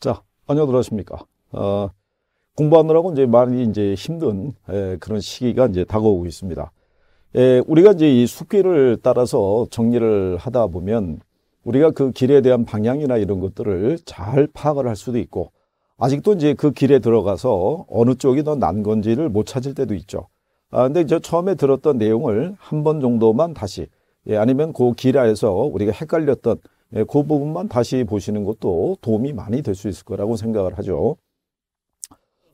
자, 안녕들 하십니까. 어, 공부하느라고 이제 많이 이제 힘든 에, 그런 시기가 이제 다가오고 있습니다. 에, 우리가 이제 이 숲길을 따라서 정리를 하다 보면 우리가 그 길에 대한 방향이나 이런 것들을 잘 파악을 할 수도 있고 아직도 이제 그 길에 들어가서 어느 쪽이 더 난 건지를 못 찾을 때도 있죠. 아, 근데 이제 처음에 들었던 내용을 한 번 정도만 다시 예, 아니면 그길 아에서 우리가 헷갈렸던 예, 그 부분만 다시 보시는 것도 도움이 많이 될 수 있을 거라고 생각을 하죠.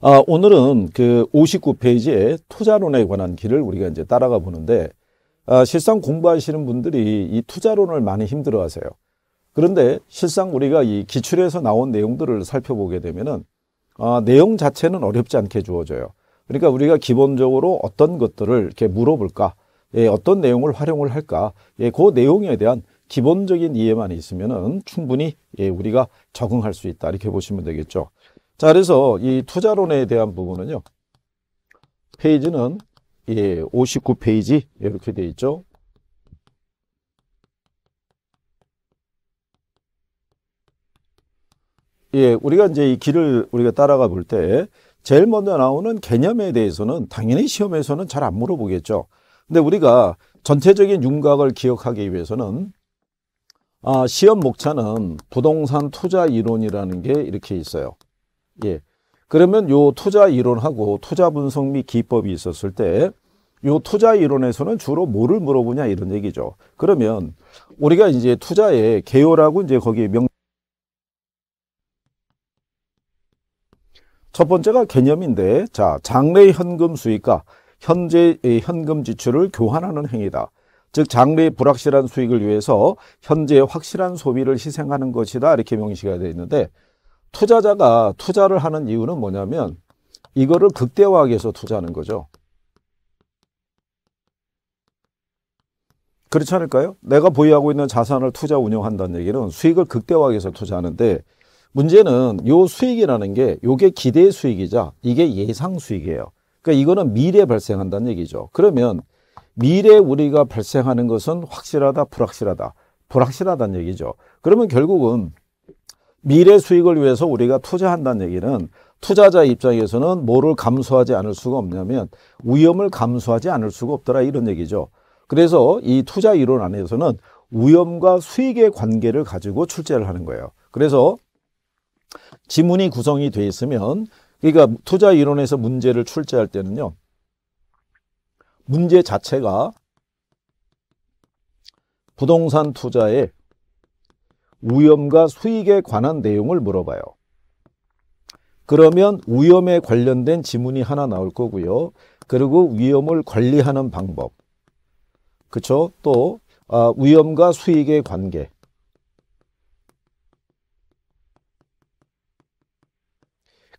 아, 오늘은 그 59페이지의 투자론에 관한 길을 우리가 이제 따라가 보는데, 아, 실상 공부하시는 분들이 이 투자론을 많이 힘들어 하세요. 그런데 실상 우리가 이 기출에서 나온 내용들을 살펴보게 되면은, 아, 내용 자체는 어렵지 않게 주어져요. 그러니까 우리가 기본적으로 어떤 것들을 이렇게 물어볼까, 예, 어떤 내용을 활용을 할까, 예, 그 내용에 대한 기본적인 이해만 있으면은 충분히 예, 우리가 적응할 수 있다 이렇게 보시면 되겠죠. 자, 그래서 이 투자론에 대한 부분은요. 페이지는 예, 59페이지 이렇게 돼 있죠. 예, 우리가 이제 이 길을 우리가 따라가 볼 때 제일 먼저 나오는 개념에 대해서는 당연히 시험에서는 잘 안 물어보겠죠. 근데 우리가 전체적인 윤곽을 기억하기 위해서는 아, 시험 목차는 부동산 투자 이론이라는 게 이렇게 있어요. 예. 그러면 요 투자 이론하고 투자 분석 및 기법이 있었을 때 요 투자 이론에서는 주로 뭐를 물어보냐 이런 얘기죠. 그러면 우리가 이제 투자의 개요라고 이제 거기에 명 첫 번째가 개념인데 자, 장래 현금 수익과 현재 의 현금 지출을 교환하는 행위다. 즉 장래의 불확실한 수익을 위해서 현재의 확실한 소비를 희생하는 것이다 이렇게 명시가 되어 있는데 투자자가 투자를 하는 이유는 뭐냐면 이거를 극대화하기 위해서 투자하는 거죠. 그렇지 않을까요? 내가 보유하고 있는 자산을 투자 운영한다는 얘기는 수익을 극대화하기 위해서 투자하는데 문제는 요 수익이라는 게 요게 기대 수익이자 이게 예상 수익이에요. 그러니까 이거는 미래에 발생한다는 얘기죠. 그러면 미래 우리가 발생하는 것은 확실하다, 불확실하다. 불확실하다는 얘기죠. 그러면 결국은 미래 수익을 위해서 우리가 투자한다는 얘기는 투자자 입장에서는 뭐를 감수하지 않을 수가 없냐면 위험을 감수하지 않을 수가 없더라 이런 얘기죠. 그래서 이 투자 이론 안에서는 위험과 수익의 관계를 가지고 출제를 하는 거예요. 그래서 지문이 구성이 되어 있으면 그러니까 투자 이론에서 문제를 출제할 때는요. 문제 자체가 부동산 투자의 위험과 수익에 관한 내용을 물어봐요. 그러면 위험에 관련된 지문이 하나 나올 거고요. 그리고 위험을 관리하는 방법. 그쵸? 또 아, 위험과 수익의 관계.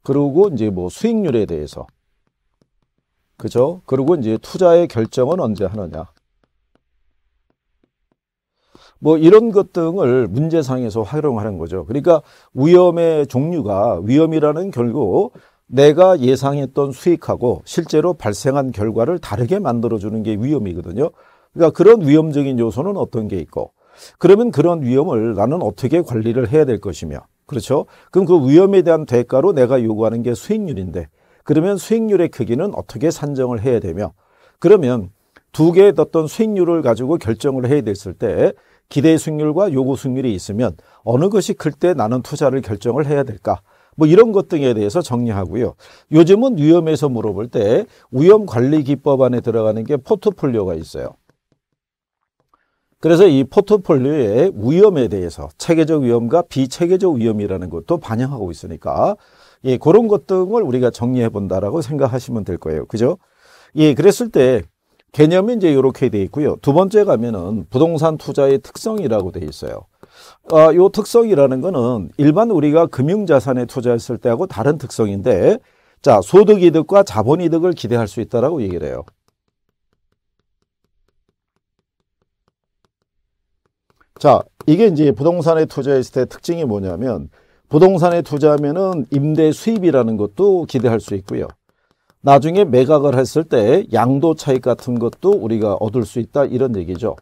그리고 이제 뭐 수익률에 대해서 그죠? 그리고 이제 투자의 결정은 언제 하느냐. 뭐 이런 것 등을 문제상에서 활용하는 거죠. 그러니까 위험의 종류가 위험이라는 결국 내가 예상했던 수익하고 실제로 발생한 결과를 다르게 만들어주는 게 위험이거든요. 그러니까 그런 위험적인 요소는 어떤 게 있고 그러면 그런 위험을 나는 어떻게 관리를 해야 될 것이며 그렇죠? 그럼 그 위험에 대한 대가로 내가 요구하는 게 수익률인데 그러면 수익률의 크기는 어떻게 산정을 해야 되며 그러면 두 개의 어떤 수익률을 가지고 결정을 해야 됐을 때 기대 수익률과 요구 수익률이 있으면 어느 것이 클 때 나는 투자를 결정을 해야 될까? 뭐 이런 것 등에 대해서 정리하고요. 요즘은 위험에서 물어볼 때 위험 관리 기법 안에 들어가는 게 포트폴리오가 있어요. 그래서 이 포트폴리오의 위험에 대해서 체계적 위험과 비체계적 위험이라는 것도 반영하고 있으니까 예, 그런 것 등을 우리가 정리해 본다라고 생각하시면 될 거예요. 그죠? 예, 그랬을 때 개념이 이제 이렇게 돼 있고요. 두 번째 가면은 부동산 투자의 특성이라고 돼 있어요. 아, 요 특성이라는 거는 일반 우리가 금융자산에 투자했을 때하고 다른 특성인데 자, 소득이득과 자본이득을 기대할 수 있다라고 얘기를 해요. 자, 이게 이제 부동산에 투자했을 때 특징이 뭐냐면 부동산에 투자하면 임대 수입이라는 것도 기대할 수 있고요. 나중에 매각을 했을 때 양도 차익 같은 것도 우리가 얻을 수 있다 이런 얘기죠.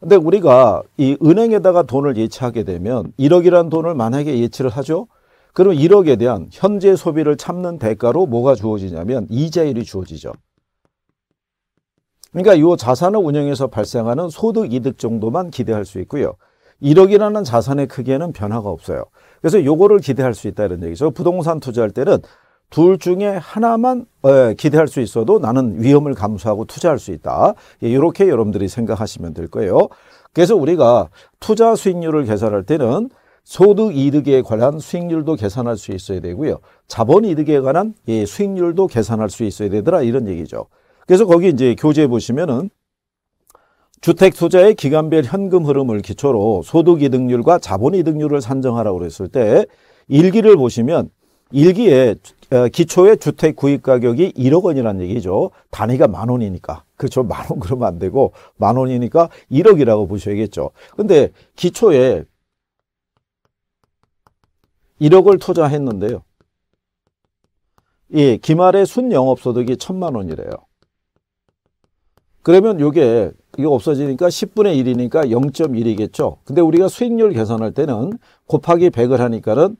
근데 우리가 이 은행에다가 돈을 예치하게 되면 1억이라는 돈을 만약에 예치를 하죠. 그럼 1억에 대한 현재 소비를 참는 대가로 뭐가 주어지냐면 이자율이 주어지죠. 그러니까 이 자산을 운영해서 발생하는 소득 이득 정도만 기대할 수 있고요. 1억이라는 자산의 크기에는 변화가 없어요. 그래서 요거를 기대할 수 있다 이런 얘기죠. 부동산 투자할 때는 둘 중에 하나만 어, 기대할 수 있어도 나는 위험을 감수하고 투자할 수 있다. 이렇게 예, 여러분들이 생각하시면 될 거예요. 그래서 우리가 투자 수익률을 계산할 때는 소득 이득에 관한 수익률도 계산할 수 있어야 되고요. 자본 이득에 관한 예, 수익률도 계산할 수 있어야 되더라 이런 얘기죠. 그래서 거기 이제 교재 보시면은 주택 투자의 기간별 현금 흐름을 기초로 소득 이득률과 자본 이득률을 산정하라고 그랬을 때 일기를 보시면 일기에 어, 기초의 주택 구입 가격이 1억 원이라는 얘기죠. 단위가 만 원이니까. 그렇죠. 만 원 그러면 안 되고 만 원이니까 1억이라고 보셔야겠죠. 근데 기초에 1억을 투자했는데요. 예, 기말에 순 영업소득이 천만 원이래요. 그러면 요게 이거 없어지니까 10분의 1이니까 0.1이겠죠. 근데 우리가 수익률 계산할 때는 곱하기 100을 하니까는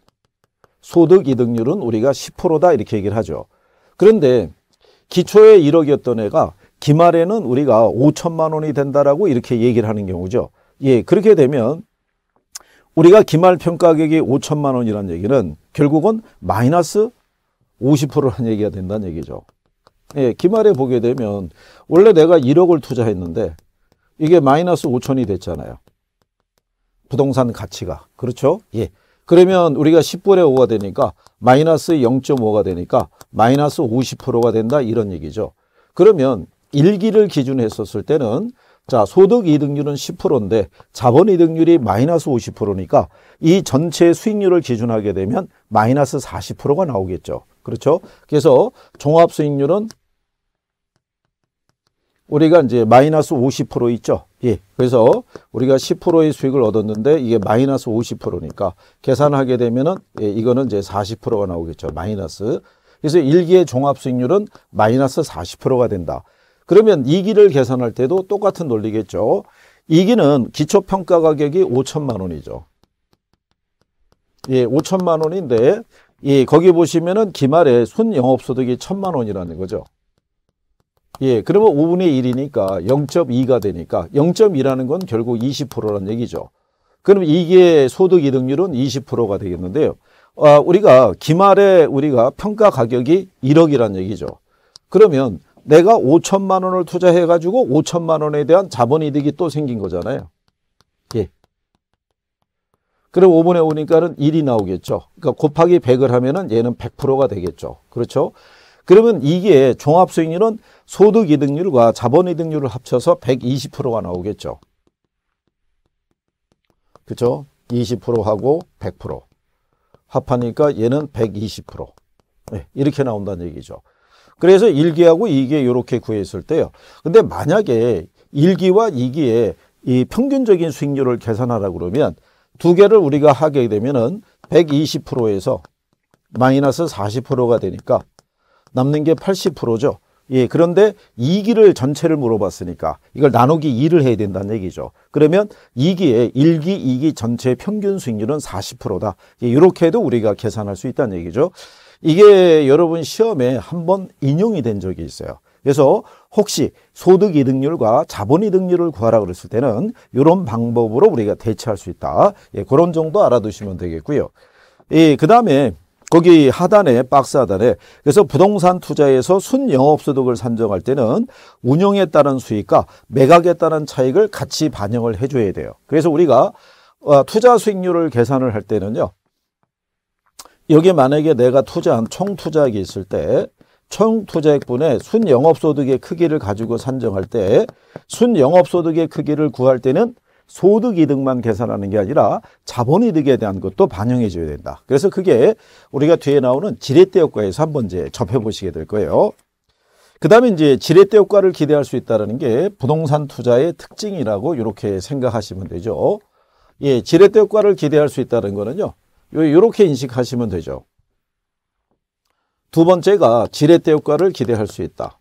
소득 이득률은 우리가 10%다 이렇게 얘기를 하죠. 그런데 기초에 1억이었던 애가 기말에는 우리가 5천만 원이 된다라고 이렇게 얘기를 하는 경우죠. 예, 그렇게 되면 우리가 기말 평가액이 5천만 원이라는 얘기는 결국은 마이너스 5 0라는 얘기가 된다는 얘기죠. 예, 기말에 보게 되면 원래 내가 1억을 투자했는데 이게 마이너스 5천이 됐잖아요. 부동산 가치가. 그렇죠? 예. 그러면 우리가 10분의 5가 되니까 마이너스 0.5가 되니까 마이너스 50%가 된다 이런 얘기죠. 그러면 일기를 기준했었을 때는 자 소득 이득률은 10%인데 자본 이득률이 마이너스 50%니까 이 전체 수익률을 기준하게 되면 마이너스 40%가 나오겠죠. 그렇죠? 그래서 종합 수익률은 우리가 이제 마이너스 50% 있죠. 예. 그래서 우리가 10%의 수익을 얻었는데 이게 마이너스 50%니까 계산하게 되면은 예, 이거는 이제 40%가 나오겠죠. 마이너스. 그래서 일기의 종합 수익률은 마이너스 40%가 된다. 그러면 이기를 계산할 때도 똑같은 논리겠죠. 이기는 기초 평가 가격이 5천만 원이죠. 예, 5천만 원인데 예, 거기 보시면은 기말에 순 영업소득이 천만 원이라는 거죠. 예, 그러면 5분의 1이니까 0.2가 되니까 0.2라는 건 결국 20%라는 얘기죠. 그럼 이게 소득 이득률은 20%가 되겠는데요. 아, 우리가 기말에 우리가 평가 가격이 1억이라는 얘기죠. 그러면 내가 5천만 원을 투자해 가지고 5천만 원에 대한 자본 이득이 또 생긴 거잖아요. 예. 그럼 5분의 5니까는 1이 나오겠죠. 그러니까 곱하기 100을 하면은 얘는 100%가 되겠죠. 그렇죠? 그러면 이게 종합수익률은 소득이득률과 자본이득률을 합쳐서 120%가 나오겠죠. 그렇죠? 20%하고 100% 합하니까 얘는 120% 네, 이렇게 나온다는 얘기죠. 그래서 1기하고 2기에 이렇게 구했을 때요. 근데 만약에 1기와 2기에 이 평균적인 수익률을 계산하라 그러면 두 개를 우리가 하게 되면은 120%에서 마이너스 40%가 되니까 남는 게 80%죠. 예, 그런데 이기를 전체를 물어봤으니까 이걸 나누기 2를 해야 된다는 얘기죠. 그러면 이기에1기2기 전체 평균 수익률은 40%다. 예, 이렇게 해도 우리가 계산할 수 있다는 얘기죠. 이게 여러분 시험에 한번 인용이 된 적이 있어요. 그래서 혹시 소득이득률과 자본이득률을 구하라 그랬을 때는 이런 방법으로 우리가 대체할 수 있다. 예, 그런 정도 알아두시면 되겠고요. 예, 그 다음에 거기 하단에 박스 하단에 그래서 부동산 투자에서 순영업소득을 산정할 때는 운영에 따른 수익과 매각에 따른 차익을 같이 반영을 해줘야 돼요. 그래서 우리가 어, 투자 수익률을 계산을 할 때는요. 여기 만약에 내가 투자한 총 투자액이 있을 때 총 투자액분의 순영업소득의 크기를 가지고 산정할 때 순영업소득의 크기를 구할 때는 소득 이득만 계산하는 게 아니라 자본 이득에 대한 것도 반영해 줘야 된다. 그래서 그게 우리가 뒤에 나오는 지렛대 효과에서 한번 이제 접해 보시게 될 거예요. 그다음에 이제 지렛대 효과를 기대할 수있다는게 부동산 투자의 특징이라고 이렇게 생각하시면 되죠. 예, 지렛대 효과를 기대할 수 있다는 거는요. 요렇게 인식하시면 되죠. 두 번째가 지렛대 효과를 기대할 수 있다.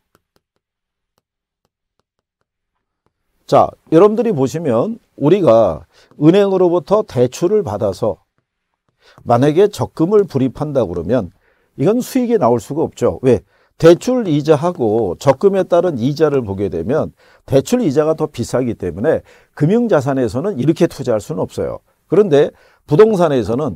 자, 여러분들이 보시면 우리가 은행으로부터 대출을 받아서 만약에 적금을 불입한다 고 그러면 이건 수익이 나올 수가 없죠. 왜? 대출 이자하고 적금에 따른 이자를 보게 되면 대출 이자가 더 비싸기 때문에 금융자산에서는 이렇게 투자할 수는 없어요. 그런데 부동산에서는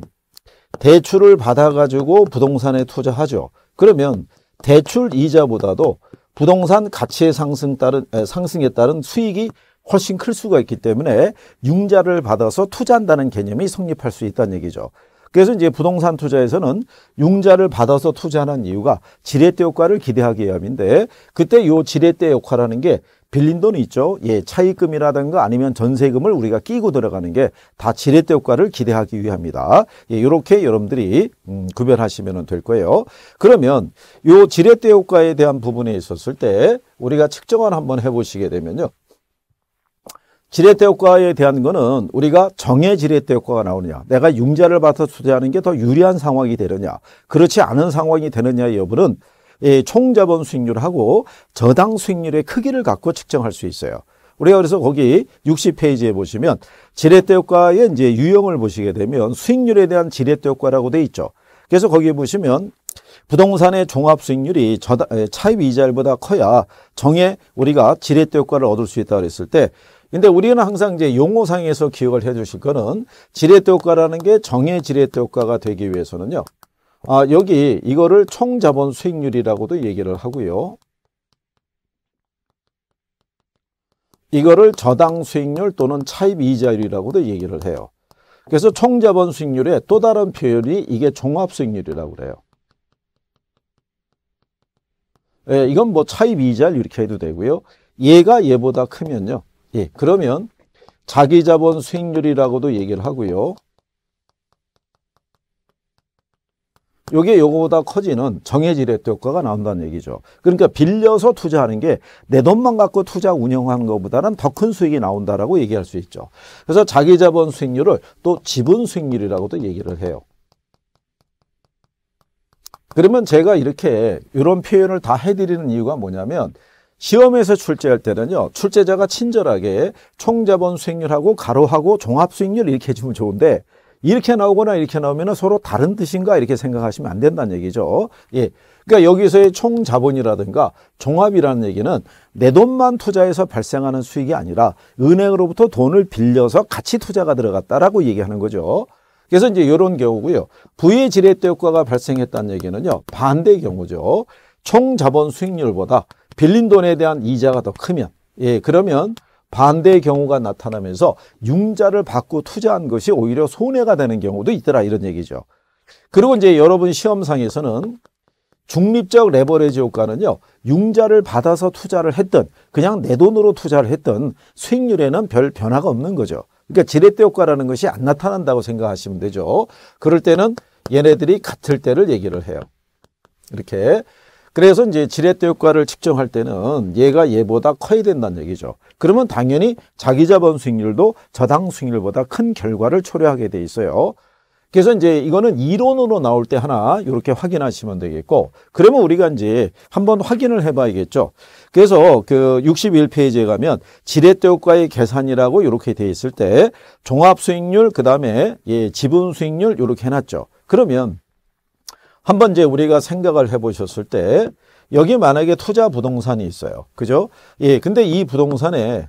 대출을 받아가지고 부동산에 투자하죠. 그러면 대출 이자보다도 부동산 가치의 상승 따른, 상승에 따른 수익이 훨씬 클 수가 있기 때문에 융자를 받아서 투자한다는 개념이 성립할 수 있다는 얘기죠. 그래서 이제 부동산 투자에서는 융자를 받아서 투자하는 이유가 지렛대 효과를 기대하기 위함인데 그때 요 지렛대 효과라는 게 빌린 돈이 있죠. 예, 차입금이라든가 아니면 전세금을 우리가 끼고 들어가는 게 다 지렛대 효과를 기대하기 위함이다. 예, 요렇게 여러분들이 음, 구별하시면 될 거예요. 그러면 요 지렛대 효과에 대한 부분에 있었을 때 우리가 측정을 한번 해 보시게 되면요. 지렛대 효과에 대한 거는 우리가 정해 지렛대 효과가 나오느냐 내가 융자를 받아 서 투자하는 게 더 유리한 상황이 되느냐 그렇지 않은 상황이 되느냐 여부는 예, 총자본 수익률하고 저당 수익률의 크기를 갖고 측정할 수 있어요. 우리가 그래서 거기 60페이지에 보시면 지렛대 효과의 이제 유형을 보시게 되면 수익률에 대한 지렛대 효과라고 돼 있죠. 그래서 거기에 보시면 부동산의 종합 수익률이 예, 차입 이자율보다 커야 정해 우리가 지렛대 효과를 얻을 수 있다 그랬을 때 근데 우리는 항상 이제 용어상에서 기억을 해 주실 거는 지렛대 효과라는 게정해 지렛대 효과가 되기 위해서는요. 아, 여기 이거를 총자본 수익률이라고도 얘기를 하고요. 이거를 저당 수익률 또는 차입 이자율이라고도 얘기를 해요. 그래서 총자본 수익률의 또 다른 표현이 이게 종합 수익률이라고 그래요. 예, 이건 뭐 차입 이자율 이렇게 해도 되고요. 얘가 얘보다 크면요. 예, 그러면 자기자본 수익률이라고도 얘기를 하고요. 요게 요거보다 커지는 정해지렛 효과가 나온다는 얘기죠. 그러니까 빌려서 투자하는 게 내 돈만 갖고 투자 운영하는 것보다는 더 큰 수익이 나온다라고 얘기할 수 있죠. 그래서 자기 자본 수익률을 또 지분 수익률이라고도 얘기를 해요. 그러면 제가 이렇게 이런 표현을 다 해드리는 이유가 뭐냐면 시험에서 출제할 때는요 출제자가 친절하게 총자본 수익률하고 가로하고 종합 수익률 이렇게 해주면 좋은데 이렇게 나오거나 이렇게 나오면 서로 다른 뜻인가 이렇게 생각하시면 안 된다는 얘기죠. 예. 그러니까 여기서의 총 자본이라든가 종합이라는 얘기는 내 돈만 투자해서 발생하는 수익이 아니라 은행으로부터 돈을 빌려서 같이 투자가 들어갔다라고 얘기하는 거죠. 그래서 이제 이런 경우고요. 부의 지렛대 효과가 발생했다는 얘기는요. 반대 경우죠. 총 자본 수익률보다 빌린 돈에 대한 이자가 더 크면 예, 그러면 반대의 경우가 나타나면서 융자를 받고 투자한 것이 오히려 손해가 되는 경우도 있더라 이런 얘기죠. 그리고 이제 여러분 시험상에서는 중립적 레버리지 효과는요. 융자를 받아서 투자를 했던 그냥 내 돈으로 투자를 했던 수익률에는 별 변화가 없는 거죠. 그러니까 지렛대 효과라는 것이 안 나타난다고 생각하시면 되죠. 그럴 때는 얘네들이 같을 때를 얘기를 해요. 이렇게 그래서 이제 지렛대 효과를 측정할 때는 얘가 얘보다 커야 된다는 얘기죠. 그러면 당연히 자기 자본 수익률도 저당 수익률보다 큰 결과를 초래하게 돼 있어요. 그래서 이제 이거는 이론으로 나올 때 하나 이렇게 확인하시면 되겠고 그러면 우리가 이제 한번 확인을 해봐야겠죠. 그래서 그 61페이지에 가면 지렛대 효과의 계산이라고 이렇게 돼 있을 때 종합 수익률 그다음에 예 지분 수익률 이렇게 해놨죠. 그러면 한번 이제 우리가 생각을 해보셨을 때 여기 만약에 투자 부동산이 있어요. 그죠? 예. 근데 이 부동산에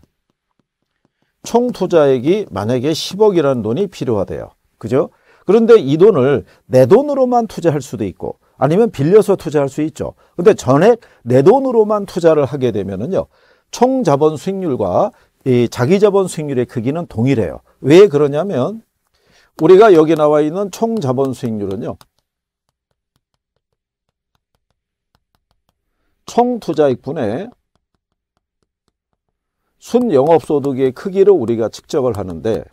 총 투자액이 만약에 10억이라는 돈이 필요하대요. 그죠? 그런데 이 돈을 내 돈으로만 투자할 수도 있고 아니면 빌려서 투자할 수 있죠. 근데 전액 내 돈으로만 투자를 하게 되면은요. 총 자본 수익률과 이 자기 자본 수익률의 크기는 동일해요. 왜 그러냐면 우리가 여기 나와 있는 총 자본 수익률은요. 총 투자익 분의 순영업소득의 크기를 우리가 측정을 하는데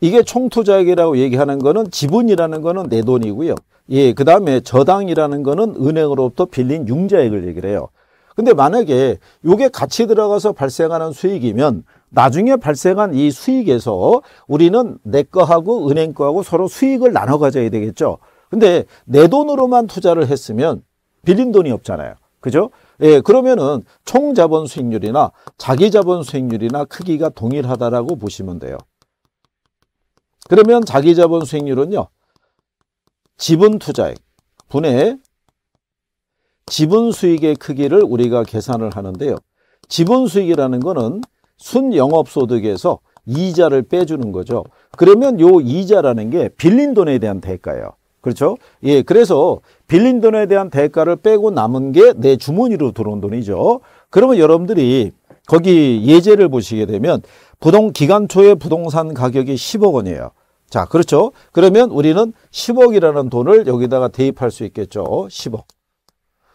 이게 총투자액이라고 얘기하는 거는 지분이라는 거는 내 돈이고요. 예, 그 다음에 저당이라는 거는 은행으로부터 빌린 융자액을 얘기를 해요. 근데 만약에 요게 같이 들어가서 발생하는 수익이면 나중에 발생한 이 수익에서 우리는 내 거하고 은행 거하고 서로 수익을 나눠 가져야 되겠죠. 근데 내 돈으로만 투자를 했으면 빌린 돈이 없잖아요. 그죠? 예, 그러면은 총 자본 수익률이나 자기 자본 수익률이나 크기가 동일하다라고 보시면 돼요. 그러면 자기 자본 수익률은요. 지분 투자액 분의 지분 수익의 크기를 우리가 계산을 하는데요. 지분 수익이라는 거는 순영업소득에서 이자를 빼주는 거죠. 그러면 요 이자라는 게 빌린 돈에 대한 대가예요. 그렇죠? 예, 그래서 빌린 돈에 대한 대가를 빼고 남은 게 내 주머니로 들어온 돈이죠. 그러면 여러분들이 거기 예제를 보시게 되면 부동 기간 초에 부동산 가격이 10억 원이에요. 자, 그렇죠? 그러면 우리는 10억이라는 돈을 여기다가 대입할 수 있겠죠. 10억.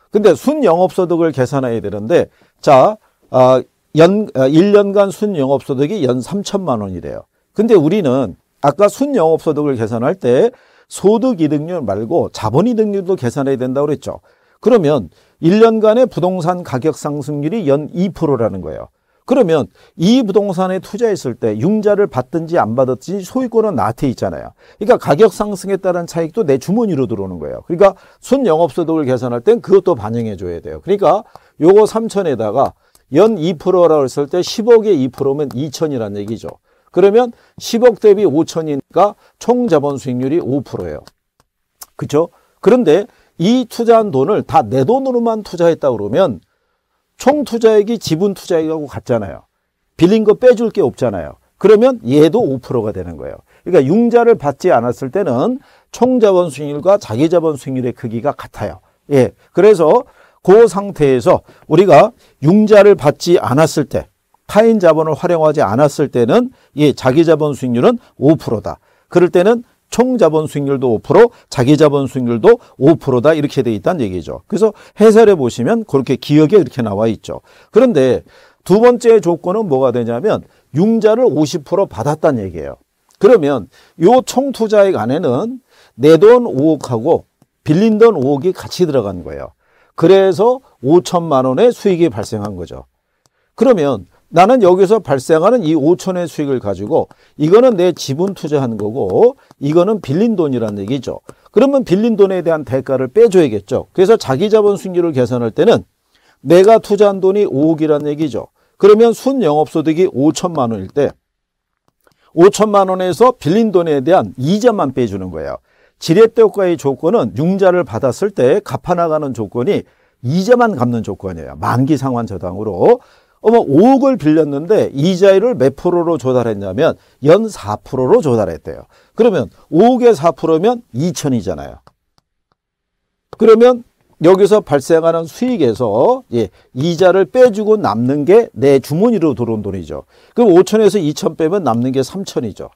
근데 순영업소득을 계산해야 되는데 자, 아, 연, 아, 1년간 순영업소득이 연 3천만 원이래요. 근데 우리는 아까 순영업소득을 계산할 때 소득이득률 말고 자본이득률도 계산해야 된다고 그랬죠. 그러면 1년간의 부동산 가격 상승률이 연 2%라는 거예요. 그러면 이 부동산에 투자했을 때 융자를 받든지 안 받든지 소유권은 나한테 있잖아요. 그러니까 가격 상승에 따른 차익도 내 주머니로 들어오는 거예요. 그러니까 순영업소득을 계산할 땐 그것도 반영해 줘야 돼요. 그러니까 요거 3천에다가 연 2%라고 했을 때 10억에 2%면 2천이라는 얘기죠. 그러면 10억 대비 5천이니까 총 자본 수익률이 5%예요. 그렇죠? 그런데 이 투자한 돈을 다 내 돈으로만 투자했다 그러면 총 투자액이 지분 투자액하고 같잖아요. 빌린 거 빼줄 게 없잖아요. 그러면 얘도 5%가 되는 거예요. 그러니까 융자를 받지 않았을 때는 총자본 수익률과 자기자본 수익률의 크기가 같아요. 예. 그래서 그 상태에서 우리가 융자를 받지 않았을 때 타인 자본을 활용하지 않았을 때는 이 자기 자본 수익률은 5%다. 그럴 때는 총 자본 수익률도 5%, 자기 자본 수익률도 5%다 이렇게 돼 있다는 얘기죠. 그래서 해설해 보시면 그렇게 기억에 이렇게 나와 있죠. 그런데 두 번째 조건은 뭐가 되냐면 융자를 50% 받았다는 얘기예요. 그러면 요총 투자액 안에는 내 돈 5억하고 빌린 돈 5억이 같이 들어간 거예요. 그래서 5천만 원의 수익이 발생한 거죠. 그러면 나는 여기서 발생하는 이 5천의 수익을 가지고 이거는 내 지분 투자한 거고 이거는 빌린 돈이라는 얘기죠. 그러면 빌린 돈에 대한 대가를 빼줘야겠죠. 그래서 자기 자본 순기를 계산할 때는 내가 투자한 돈이 5억이라는 얘기죠. 그러면 순 영업소득이 5천만 원일 때 5천만 원에서 빌린 돈에 대한 이자만 빼주는 거예요. 지렛대 효과의 조건은 융자를 받았을 때 갚아나가는 조건이 이자만 갚는 조건이에요. 만기 상환 저당으로. 어머 5억을 빌렸는데 이자율을 몇 프로로 조달했냐면 연 4%로 조달했대요. 그러면 5억에 4%면 2천이잖아요. 그러면 여기서 발생하는 수익에서 예, 이자를 빼주고 남는 게 내 주머니로 들어온 돈이죠. 그럼 5천에서 2천 빼면 남는 게 3천이죠.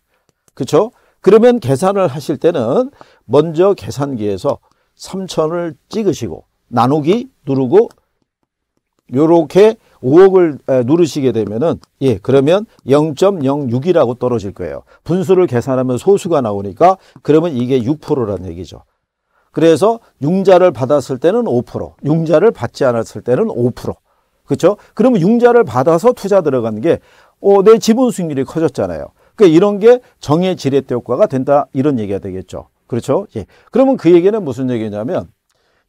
그렇죠? 그러면 계산을 하실 때는 먼저 계산기에서 3천을 찍으시고 나누기 누르고 이렇게 5억을 누르시게 되면은 예 그러면 0.06이라고 떨어질 거예요. 분수를 계산하면 소수가 나오니까 그러면 이게 6%라는 얘기죠. 그래서 융자를 받았을 때는 5%, 융자를 받지 않았을 때는 5%. 그렇죠? 그러면 융자를 받아서 투자 들어가는게 어, 내 지분 수익률이 커졌잖아요. 그러니까 이런 게 정의 지렛대 효과가 된다 이런 얘기가 되겠죠. 그렇죠? 예. 그러면 그 얘기는 무슨 얘기냐면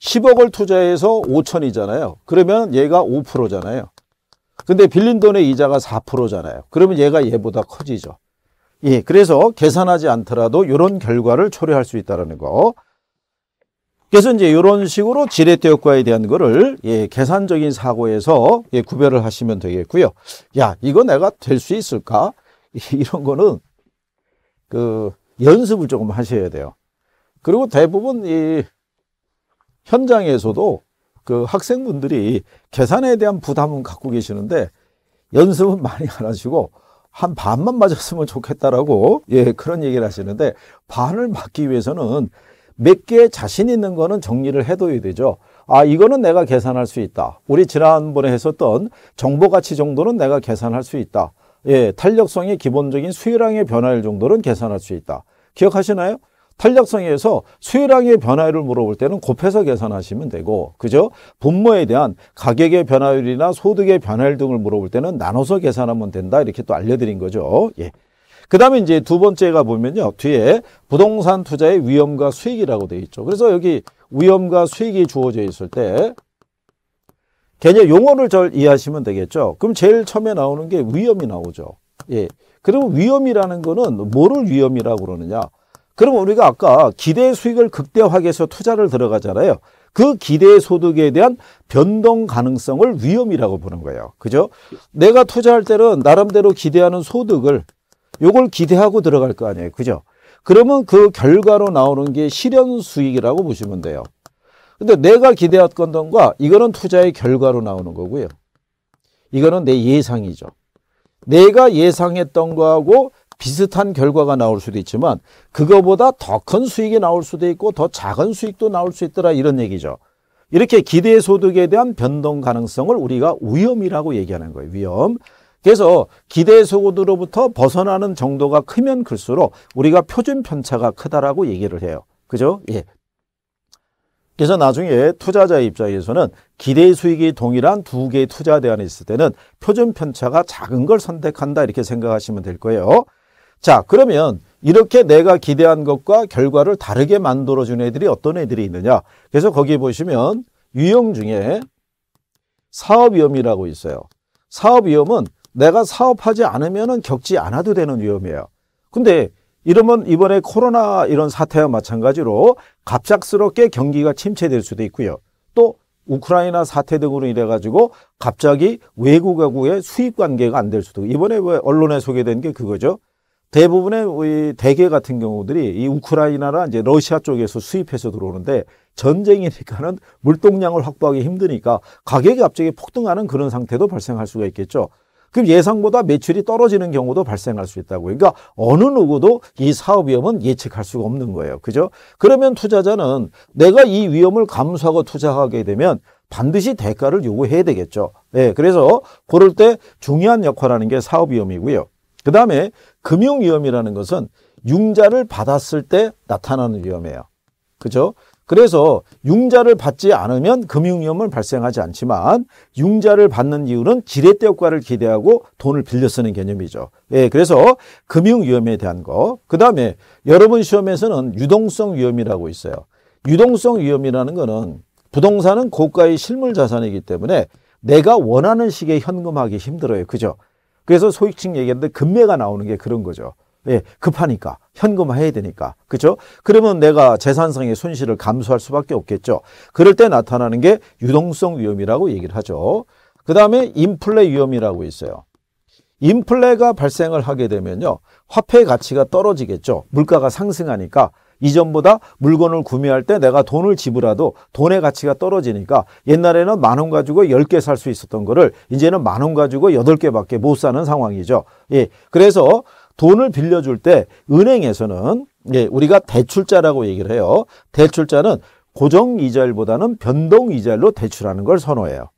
10억을 투자해서 5천이잖아요. 그러면 얘가 5%잖아요. 근데 빌린 돈의 이자가 4%잖아요. 그러면 얘가 얘보다 커지죠. 예, 그래서 계산하지 않더라도 이런 결과를 초래할 수 있다는 거. 그래서 이제 이런 식으로 지렛대 효과에 대한 거를 예, 계산적인 사고에서 예, 구별을 하시면 되겠고요. 야, 이거 내가 될 수 있을까? 이런 거는 그 연습을 조금 하셔야 돼요. 그리고 대부분 이 현장에서도 그 학생분들이 계산에 대한 부담은 갖고 계시는데 연습은 많이 안 하시고 한 반만 맞았으면 좋겠다라고 예 그런 얘기를 하시는데 반을 맞기 위해서는 몇 개 자신 있는 거는 정리를 해둬야 되죠. 아 이거는 내가 계산할 수 있다. 우리 지난번에 했었던 정보 가치 정도는 내가 계산할 수 있다. 예 탄력성의 기본적인 수요량의 변화일 정도는 계산할 수 있다. 기억하시나요? 탄력성에서 수요량의 변화율을 물어볼 때는 곱해서 계산하시면 되고 그죠? 분모에 대한 가격의 변화율이나 소득의 변화율 등을 물어볼 때는 나눠서 계산하면 된다 이렇게 또 알려드린 거죠. 예. 그 다음에 이제 두 번째가 보면요. 뒤에 부동산 투자의 위험과 수익이라고 되어 있죠. 그래서 여기 위험과 수익이 주어져 있을 때 개념 용어를 잘 이해하시면 되겠죠. 그럼 제일 처음에 나오는 게 위험이 나오죠. 예. 그리고 위험이라는 거는 뭐를 위험이라고 그러느냐. 그럼 우리가 아까 기대 수익을 극대화하기 위해서 투자를 들어가잖아요. 그 기대 소득에 대한 변동 가능성을 위험이라고 보는 거예요. 그죠? 내가 투자할 때는 나름대로 기대하는 소득을 요걸 기대하고 들어갈 거 아니에요. 그죠? 그러면 그 결과로 나오는 게 실현 수익이라고 보시면 돼요. 근데 내가 기대했던 돈과 이거는 투자의 결과로 나오는 거고요. 이거는 내 예상이죠. 내가 예상했던 거하고 비슷한 결과가 나올 수도 있지만 그거보다 더 큰 수익이 나올 수도 있고 더 작은 수익도 나올 수 있더라 이런 얘기죠. 이렇게 기대 소득에 대한 변동 가능성을 우리가 위험이라고 얘기하는 거예요. 위험. 그래서 기대 소득으로부터 벗어나는 정도가 크면 클수록 우리가 표준 편차가 크다라고 얘기를 해요. 그죠? 예. 그래서 나중에 투자자 입장에서는 기대 수익이 동일한 두 개의 투자 대안이 있을 때는 표준 편차가 작은 걸 선택한다 이렇게 생각하시면 될 거예요. 자, 그러면 이렇게 내가 기대한 것과 결과를 다르게 만들어준 애들이 어떤 애들이 있느냐. 그래서 거기 보시면 유형 중에 사업위험이라고 있어요. 사업위험은 내가 사업하지 않으면 겪지 않아도 되는 위험이에요. 근데 이러면 이번에 코로나 이런 사태와 마찬가지로 갑작스럽게 경기가 침체될 수도 있고요. 또 우크라이나 사태 등으로 인해 가지고 갑자기 외국하고의 수입 관계가 안 될 수도 이번에 왜 언론에 소개된 게 그거죠. 대부분의 대개 같은 경우들이 이 우크라이나나 이제 러시아 쪽에서 수입해서 들어오는데 전쟁이니까는 물동량을 확보하기 힘드니까 가격이 갑자기 폭등하는 그런 상태도 발생할 수가 있겠죠. 그럼 예상보다 매출이 떨어지는 경우도 발생할 수 있다고. 그러니까 어느 누구도 이 사업 위험은 예측할 수가 없는 거예요. 그죠? 그러면 투자자는 내가 이 위험을 감수하고 투자하게 되면 반드시 대가를 요구해야 되겠죠. 예, 네, 그래서 그럴 때 중요한 역할하는 게 사업 위험이고요. 그 다음에 금융 위험이라는 것은 융자를 받았을 때 나타나는 위험이에요. 그죠? 그래서 융자를 받지 않으면 금융 위험은 발생하지 않지만 융자를 받는 이유는 지렛대 효과를 기대하고 돈을 빌려 쓰는 개념이죠. 예, 그래서 금융 위험에 대한 거. 그다음에 여러분 시험에서는 유동성 위험이라고 있어요. 유동성 위험이라는 거는 부동산은 고가의 실물 자산이기 때문에 내가 원하는 시기에 현금하기 힘들어요. 그죠? 그래서 소액층 얘기하는데 금매가 나오는 게 그런 거죠. 예, 급하니까 현금화해야 되니까 그렇죠? 그러면 내가 재산상의 손실을 감수할 수밖에 없겠죠. 그럴 때 나타나는 게 유동성 위험이라고 얘기를 하죠. 그 다음에 인플레 위험이라고 있어요. 인플레가 발생을 하게 되면요. 화폐 가치가 떨어지겠죠. 물가가 상승하니까 이전보다 물건을 구매할 때 내가 돈을 지불하도 돈의 가치가 떨어지니까 옛날에는 만 원 가지고 1 0개살 수 있었던 거를 이제는 만 원 가지고 8 개밖에못 사는 상황이죠. 예. 그래서 돈을 빌려줄 때 은행에서는 예, 우리가 대출자라고 얘기를 해요. 대출자는 고정 이자율보다는 변동 이자율로 대출하는 걸 선호해요.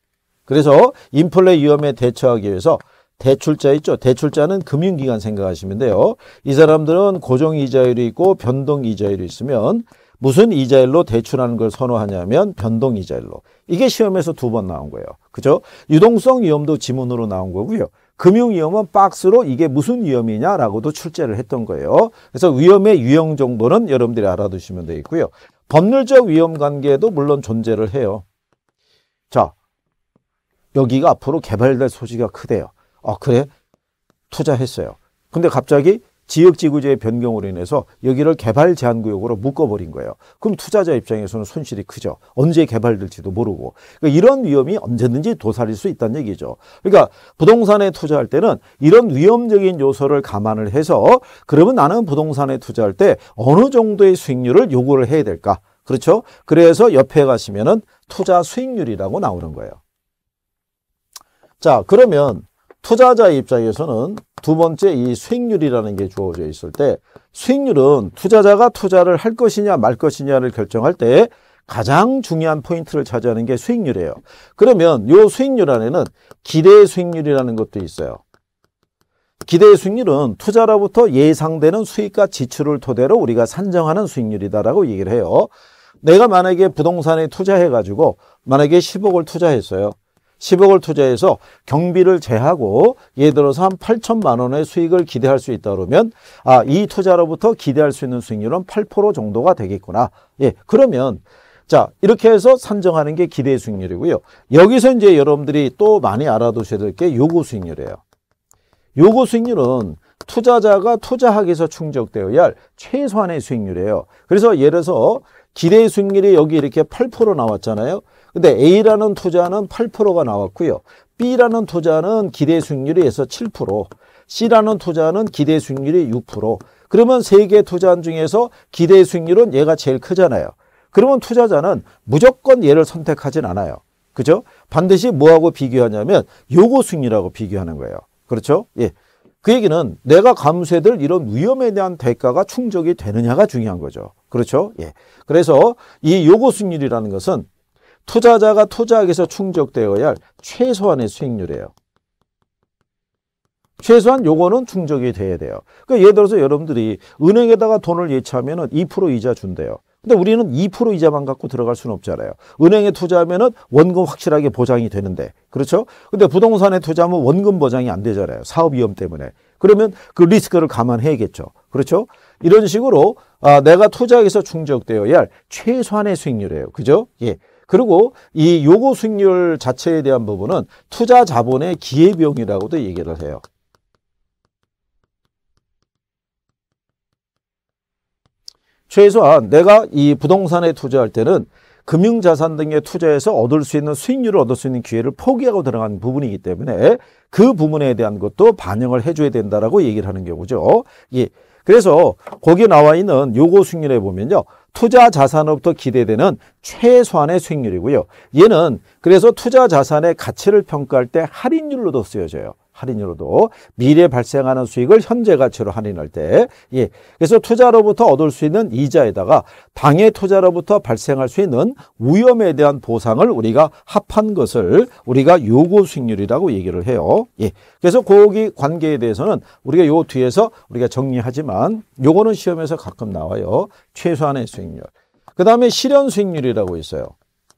그래서 인플레 위험에 대처하기 위해서 대출자 있죠. 대출자는 금융기관 생각하시면 돼요. 이 사람들은 고정이자율이 있고 변동이자율이 있으면 무슨 이자율로 대출하는 걸 선호하냐면 변동이자율로. 이게 시험에서 두 번 나온 거예요. 그죠? 유동성 위험도 지문으로 나온 거고요. 금융 위험은 박스로 이게 무슨 위험이냐라고도 출제를 했던 거예요. 그래서 위험의 유형 정보는 여러분들이 알아두시면 되겠고요. 법률적 위험 관계도 물론 존재를 해요. 자, 여기가 앞으로 개발될 소지가 크대요. 아, 그래? 투자했어요. 근데 갑자기 지역 지구제의 변경으로 인해서 여기를 개발 제한 구역으로 묶어버린 거예요. 그럼 투자자 입장에서는 손실이 크죠. 언제 개발될지도 모르고. 그러니까 이런 위험이 언제든지 도사릴 수 있다는 얘기죠. 그러니까 부동산에 투자할 때는 이런 위험적인 요소를 감안을 해서 그러면 나는 부동산에 투자할 때 어느 정도의 수익률을 요구를 해야 될까? 그렇죠? 그래서 옆에 가시면은 투자 수익률이라고 나오는 거예요. 자, 그러면 투자자 입장에서는 두 번째 이 수익률이라는 게 주어져 있을 때 수익률은 투자자가 투자를 할 것이냐 말 것이냐를 결정할 때 가장 중요한 포인트를 차지하는 게 수익률이에요. 그러면 요 수익률 안에는 기대 수익률이라는 것도 있어요. 기대 수익률은 투자로부터 예상되는 수익과 지출을 토대로 우리가 산정하는 수익률이다라고 얘기를 해요. 내가 만약에 부동산에 투자해가지고 만약에 10억을 투자했어요. 10억을 투자해서 경비를 제하고 예를 들어서 한 8천만 원의 수익을 기대할 수 있다 그러면 아, 이 투자로부터 기대할 수 있는 수익률은 8% 정도가 되겠구나. 예. 그러면 자, 이렇게 해서 산정하는 게 기대 수익률이고요. 여기서 이제 여러분들이 또 많이 알아두셔야 될 게 요구 수익률이에요. 요구 수익률은 투자자가 투자하기 위해서 충족되어야 할 최소한의 수익률이에요. 그래서 예를 들어서 기대 수익률이 여기 이렇게 8% 나왔잖아요. 근데 A라는 투자는 8%가 나왔고요. B라는 투자는 기대 수익률이 에서 7%, C라는 투자는 기대 수익률이 6%. 그러면 세개 투자한 중에서 기대 수익률은 얘가 제일 크잖아요. 그러면 투자자는 무조건 얘를 선택하진 않아요. 그죠? 반드시 뭐하고 비교하냐면 요거 수익률하고 비교하는 거예요. 그렇죠? 예. 그 얘기는 내가 감수해들 이런 위험에 대한 대가가 충족이 되느냐가 중요한 거죠. 그렇죠? 예. 그래서 이 요거 수익률이라는 것은 투자자가 투자액에서 하 충족되어야 할 최소한의 수익률이에요. 최소한 요거는 충족이 돼야 돼요. 그러니까 예를 들어서 여러분들이 은행에다가 돈을 예치하면 2 이자 준대요. 근데 우리는 2% 이자만 갖고 들어갈 수는 없잖아요. 은행에 투자하면 원금 확실하게 보장이 되는데 그렇죠? 근데 부동산에 투자하면 원금 보장이 안 되잖아요. 사업 위험 때문에. 그러면 그 리스크를 감안해야겠죠. 그렇죠? 이런 식으로 아, 내가 투자해서 충족되어야 할 최소한의 수익률이에요. 그죠? 예. 그리고 이요구 수익률 자체에 대한 부분은 투자 자본의 기회비용이라고도 얘기를 해요. 최소한 내가 이 부동산에 투자할 때는 금융자산 등에 투자해서 얻을 수 있는 수익률을 얻을 수 있는 기회를 포기하고 들어간 부분이기 때문에 그 부분에 대한 것도 반영을 해줘야 된다라고 얘기를 하는 경우죠. 예. 그래서 거기 에 나와 있는 요거 수익률에 보면요. 투자 자산으로부터 기대되는 최소한의 수익률이고요. 얘는 그래서 투자 자산의 가치를 평가할 때 할인율로도 쓰여져요. 할인율로도 미래 발생하는 수익을 현재 가치로 할인할 때 예. 그래서 투자로부터 얻을 수 있는 이자에다가 당해 투자로부터 발생할 수 있는 위험에 대한 보상을 우리가 합한 것을 우리가 요구 수익률이라고 얘기를 해요. 예. 그래서 고기 관계에 대해서는 우리가 요 뒤에서 우리가 정리하지만 요거는 시험에서 가끔 나와요. 최소한의 수익률. 그다음에 실현 수익률이라고 있어요.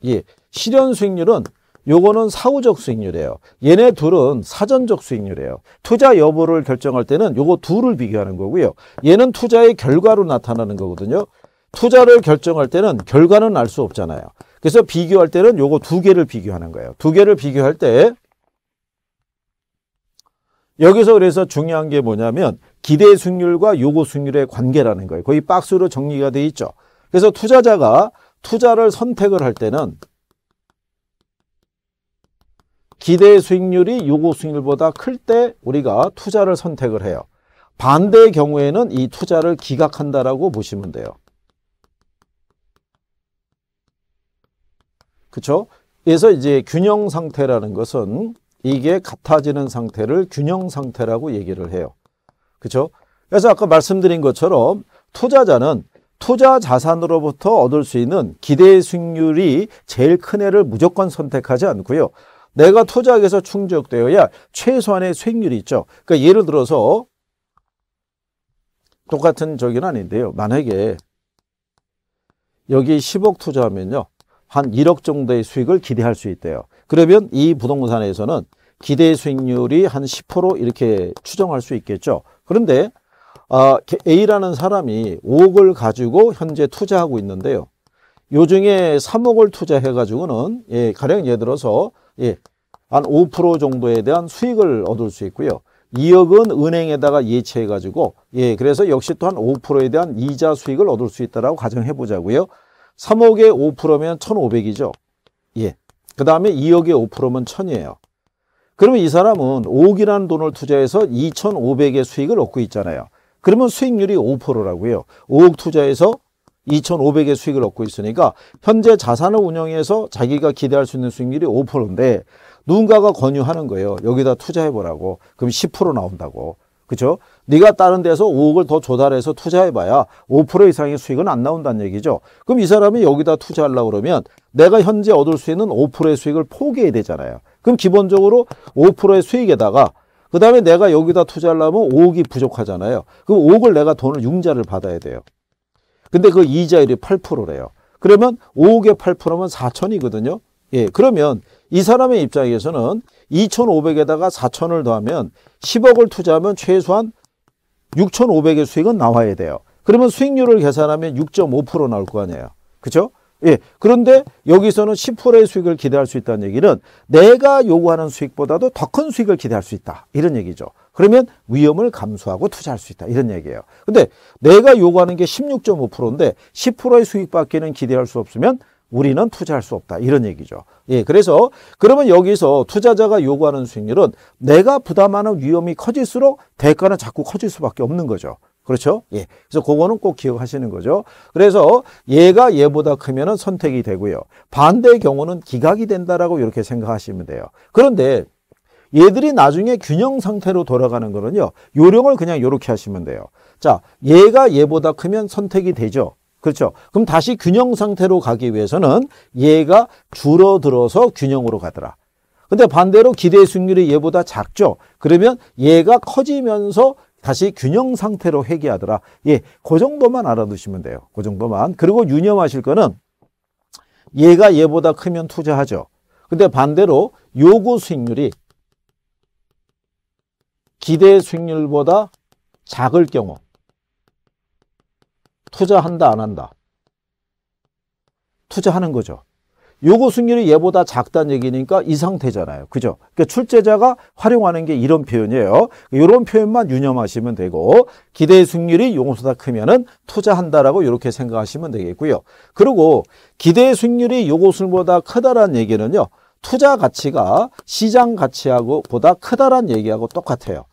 예. 실현 수익률은 요거는 사후적 수익률이에요. 얘네 둘은 사전적 수익률이에요. 투자 여부를 결정할 때는 요거 둘을 비교하는 거고요. 얘는 투자의 결과로 나타나는 거거든요. 투자를 결정할 때는 결과는 알 수 없잖아요. 그래서 비교할 때는 요거 두 개를 비교하는 거예요. 두 개를 비교할 때 여기서 그래서 중요한 게 뭐냐면 기대 수익률과 요구 수익률의 관계라는 거예요. 거의 박스로 정리가 돼 있죠. 그래서 투자자가 투자를 선택을 할 때는 기대 수익률이 요구 수익률보다 클 때 우리가 투자를 선택을 해요. 반대의 경우에는 이 투자를 기각한다라고 보시면 돼요. 그렇죠? 그래서 이제 균형 상태라는 것은 이게 같아지는 상태를 균형 상태라고 얘기를 해요. 그렇죠? 그래서 아까 말씀드린 것처럼 투자자는 투자 자산으로부터 얻을 수 있는 기대 수익률이 제일 큰 애를 무조건 선택하지 않고요. 내가 토작해서 충족되어야 최소한의 수익률이 있죠. 그러니까 예를 들어서 똑같은 저기는 아닌데요. 만약에 여기 10억 투자하면요. 한 1억 정도의 수익을 기대할 수 있대요. 그러면 이 부동산에서는 기대 수익률이 한 10% 이렇게 추정할 수 있겠죠. 그런데 아, A라는 사람이 5억을 가지고 현재 투자하고 있는데요. 요 중에 3억을 투자해가지고는 예, 가령 예를 들어서 예. 한 5% 정도에 대한 수익을 얻을 수 있고요. 2억은 은행에다가 예치해 가지고 예, 그래서 역시 또 한 5%에 대한 이자 수익을 얻을 수 있다라고 가정해 보자고요. 3억에 5%면 1,500이죠. 예. 그다음에 2억에 5%면 1,000이에요. 그러면 이 사람은 5억이라는 돈을 투자해서 2,500의 수익을 얻고 있잖아요. 그러면 수익률이 5%라고요. 5억 투자해서 2,500의 수익을 얻고 있으니까 현재 자산을 운영해서 자기가 기대할 수 있는 수익률이 5%인데 누군가가 권유하는 거예요. 여기다 투자해보라고. 그럼 10% 나온다고. 그렇죠? 네가 다른 데서 5억을 더 조달해서 투자해봐야 5% 이상의 수익은 안 나온다는 얘기죠. 그럼 이 사람이 여기다 투자하려고 그러면 내가 현재 얻을 수 있는 5%의 수익을 포기해야 되잖아요. 그럼 기본적으로 5%의 수익에다가 그 다음에 내가 여기다 투자하려면 5억이 부족하잖아요. 그럼 5억을 내가 돈을 융자를 받아야 돼요. 근데 그 이자율이 8%래요. 그러면 5억에 8%면 4천이거든요. 예, 그러면 이 사람의 입장에서는 2,500에다가 4천을 더하면 10억을 투자하면 최소한 6,500의 수익은 나와야 돼요. 그러면 수익률을 계산하면 6.5% 나올 거 아니에요. 그죠? 예. 그런데 여기서는 10%의 수익을 기대할 수 있다는 얘기는 내가 요구하는 수익보다도 더 큰 수익을 기대할 수 있다. 이런 얘기죠. 그러면 위험을 감수하고 투자할 수 있다. 이런 얘기예요. 근데 내가 요구하는 게 16.5%인데 10%의 수익밖에는 기대할 수 없으면 우리는 투자할 수 없다. 이런 얘기죠. 예, 그래서 그러면 여기서 투자자가 요구하는 수익률은 내가 부담하는 위험이 커질수록 대가는 자꾸 커질 수밖에 없는 거죠. 그렇죠? 예. 그래서 그거는 꼭 기억하시는 거죠. 그래서 얘가 얘보다 크면은 선택이 되고요. 반대의 경우는 기각이 된다라고 이렇게 생각하시면 돼요. 그런데 얘들이 나중에 균형 상태로 돌아가는 거는요. 요령을 그냥 이렇게 하시면 돼요. 자, 얘가 얘보다 크면 선택이 되죠. 그렇죠. 그럼 다시 균형 상태로 가기 위해서는 얘가 줄어들어서 균형으로 가더라. 근데 반대로 기대 수익률이 얘보다 작죠. 그러면 얘가 커지면서 다시 균형 상태로 회귀하더라. 예, 그 정도만 알아두시면 돼요. 그 정도만. 그리고 유념하실 거는 얘가 얘보다 크면 투자하죠. 근데 반대로 요구 수익률이 기대 수익률보다 작을 경우 투자한다 안 한다. 투자하는 거죠. 요거 승률이 얘보다 작다는 얘기니까 이 상태잖아요. 그죠? 그러니까 출제자가 활용하는 게 이런 표현이에요. 이런 표현만 유념하시면 되고 기대 승률이 요것보다 크면은 투자한다라고 이렇게 생각하시면 되겠고요. 그리고 기대 승률이 요률보다 크다라는 얘기는요. 투자 가치가 시장 가치하고 보다 크다라는 얘기하고 똑같아요.